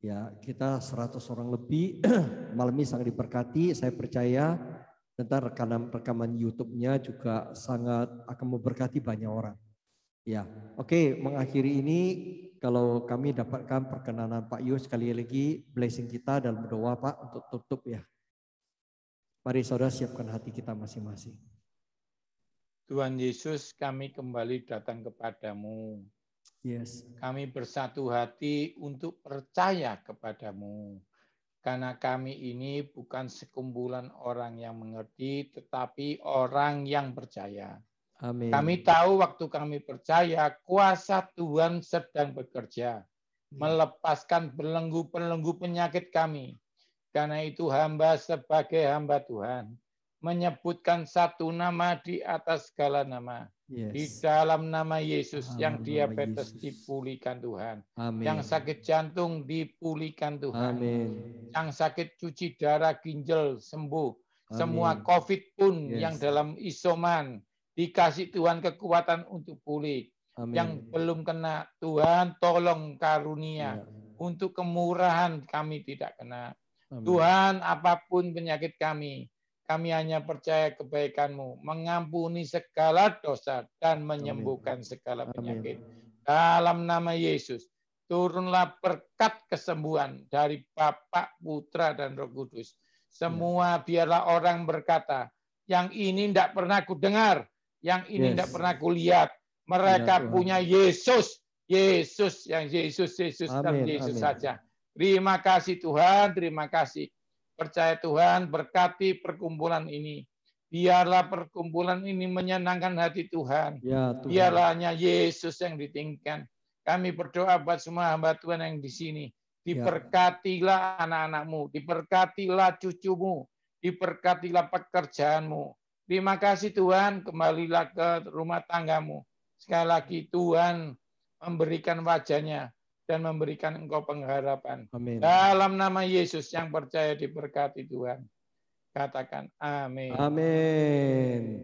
Ya, kita 100 orang lebih. Malam ini sangat diberkati. Saya percaya tentang rekaman rekaman YouTube-nya juga sangat akan memberkati banyak orang. Ya, oke. Okay, mengakhiri ini kalau kami dapatkan perkenanan Pak Yus sekali lagi blessing kita dalam doa Pak untuk tutup ya. Mari saudara siapkan hati kita masing-masing. Tuhan Yesus, kami kembali datang kepadamu. Yes. Kami bersatu hati untuk percaya kepadamu. Karena kami ini bukan sekumpulan orang yang mengerti, tetapi orang yang percaya. Amin. Kami tahu waktu kami percaya kuasa Tuhan sedang bekerja iya. melepaskan belenggu-belenggu penyakit kami. Karena itu hamba sebagai hamba Tuhan menyebutkan satu nama di atas segala nama. Yes. Di dalam nama Yesus Amin. yang diabetes Yesus. dipulihkan Tuhan. Amin. Yang sakit jantung dipulihkan Tuhan. Amin. Yang sakit cuci darah ginjal sembuh. Amin. Semua COVID pun yes. yang dalam isoman Dikasih Tuhan kekuatan untuk pulih. Amin. Yang belum kena, Tuhan tolong karunia. ya. Untuk kemurahan kami tidak kena. Amin. Tuhan apapun penyakit kami, kami hanya percaya kebaikan-Mu, mengampuni segala dosa dan menyembuhkan segala penyakit. Amin. Dalam nama Yesus, turunlah berkat kesembuhan dari Bapa, Putra, dan Roh Kudus. Semua biarlah orang berkata, yang ini tidak pernah kudengar, yang ini tidak yes. pernah kulihat. Mereka ya, punya Yesus, Yesus yang Yesus, Yesus amin, dan Yesus amin. saja. Terima kasih Tuhan, terima kasih. Percaya Tuhan, berkati perkumpulan ini. Biarlah perkumpulan ini menyenangkan hati Tuhan. Ya, Tuhan. Biarlah hanya Yesus yang ditinggikan. Kami berdoa buat semua hamba Tuhan yang di sini. Ya. Diberkatilah anak-anakmu, diberkatilah cucumu, diberkatilah pekerjaanmu, Terima kasih Tuhan, kembalilah ke rumah tanggamu. Sekali lagi Tuhan memberikan wajahnya dan memberikan engkau pengharapan. Amin. Dalam nama Yesus yang percaya diberkati Tuhan. Katakan amin. Amin.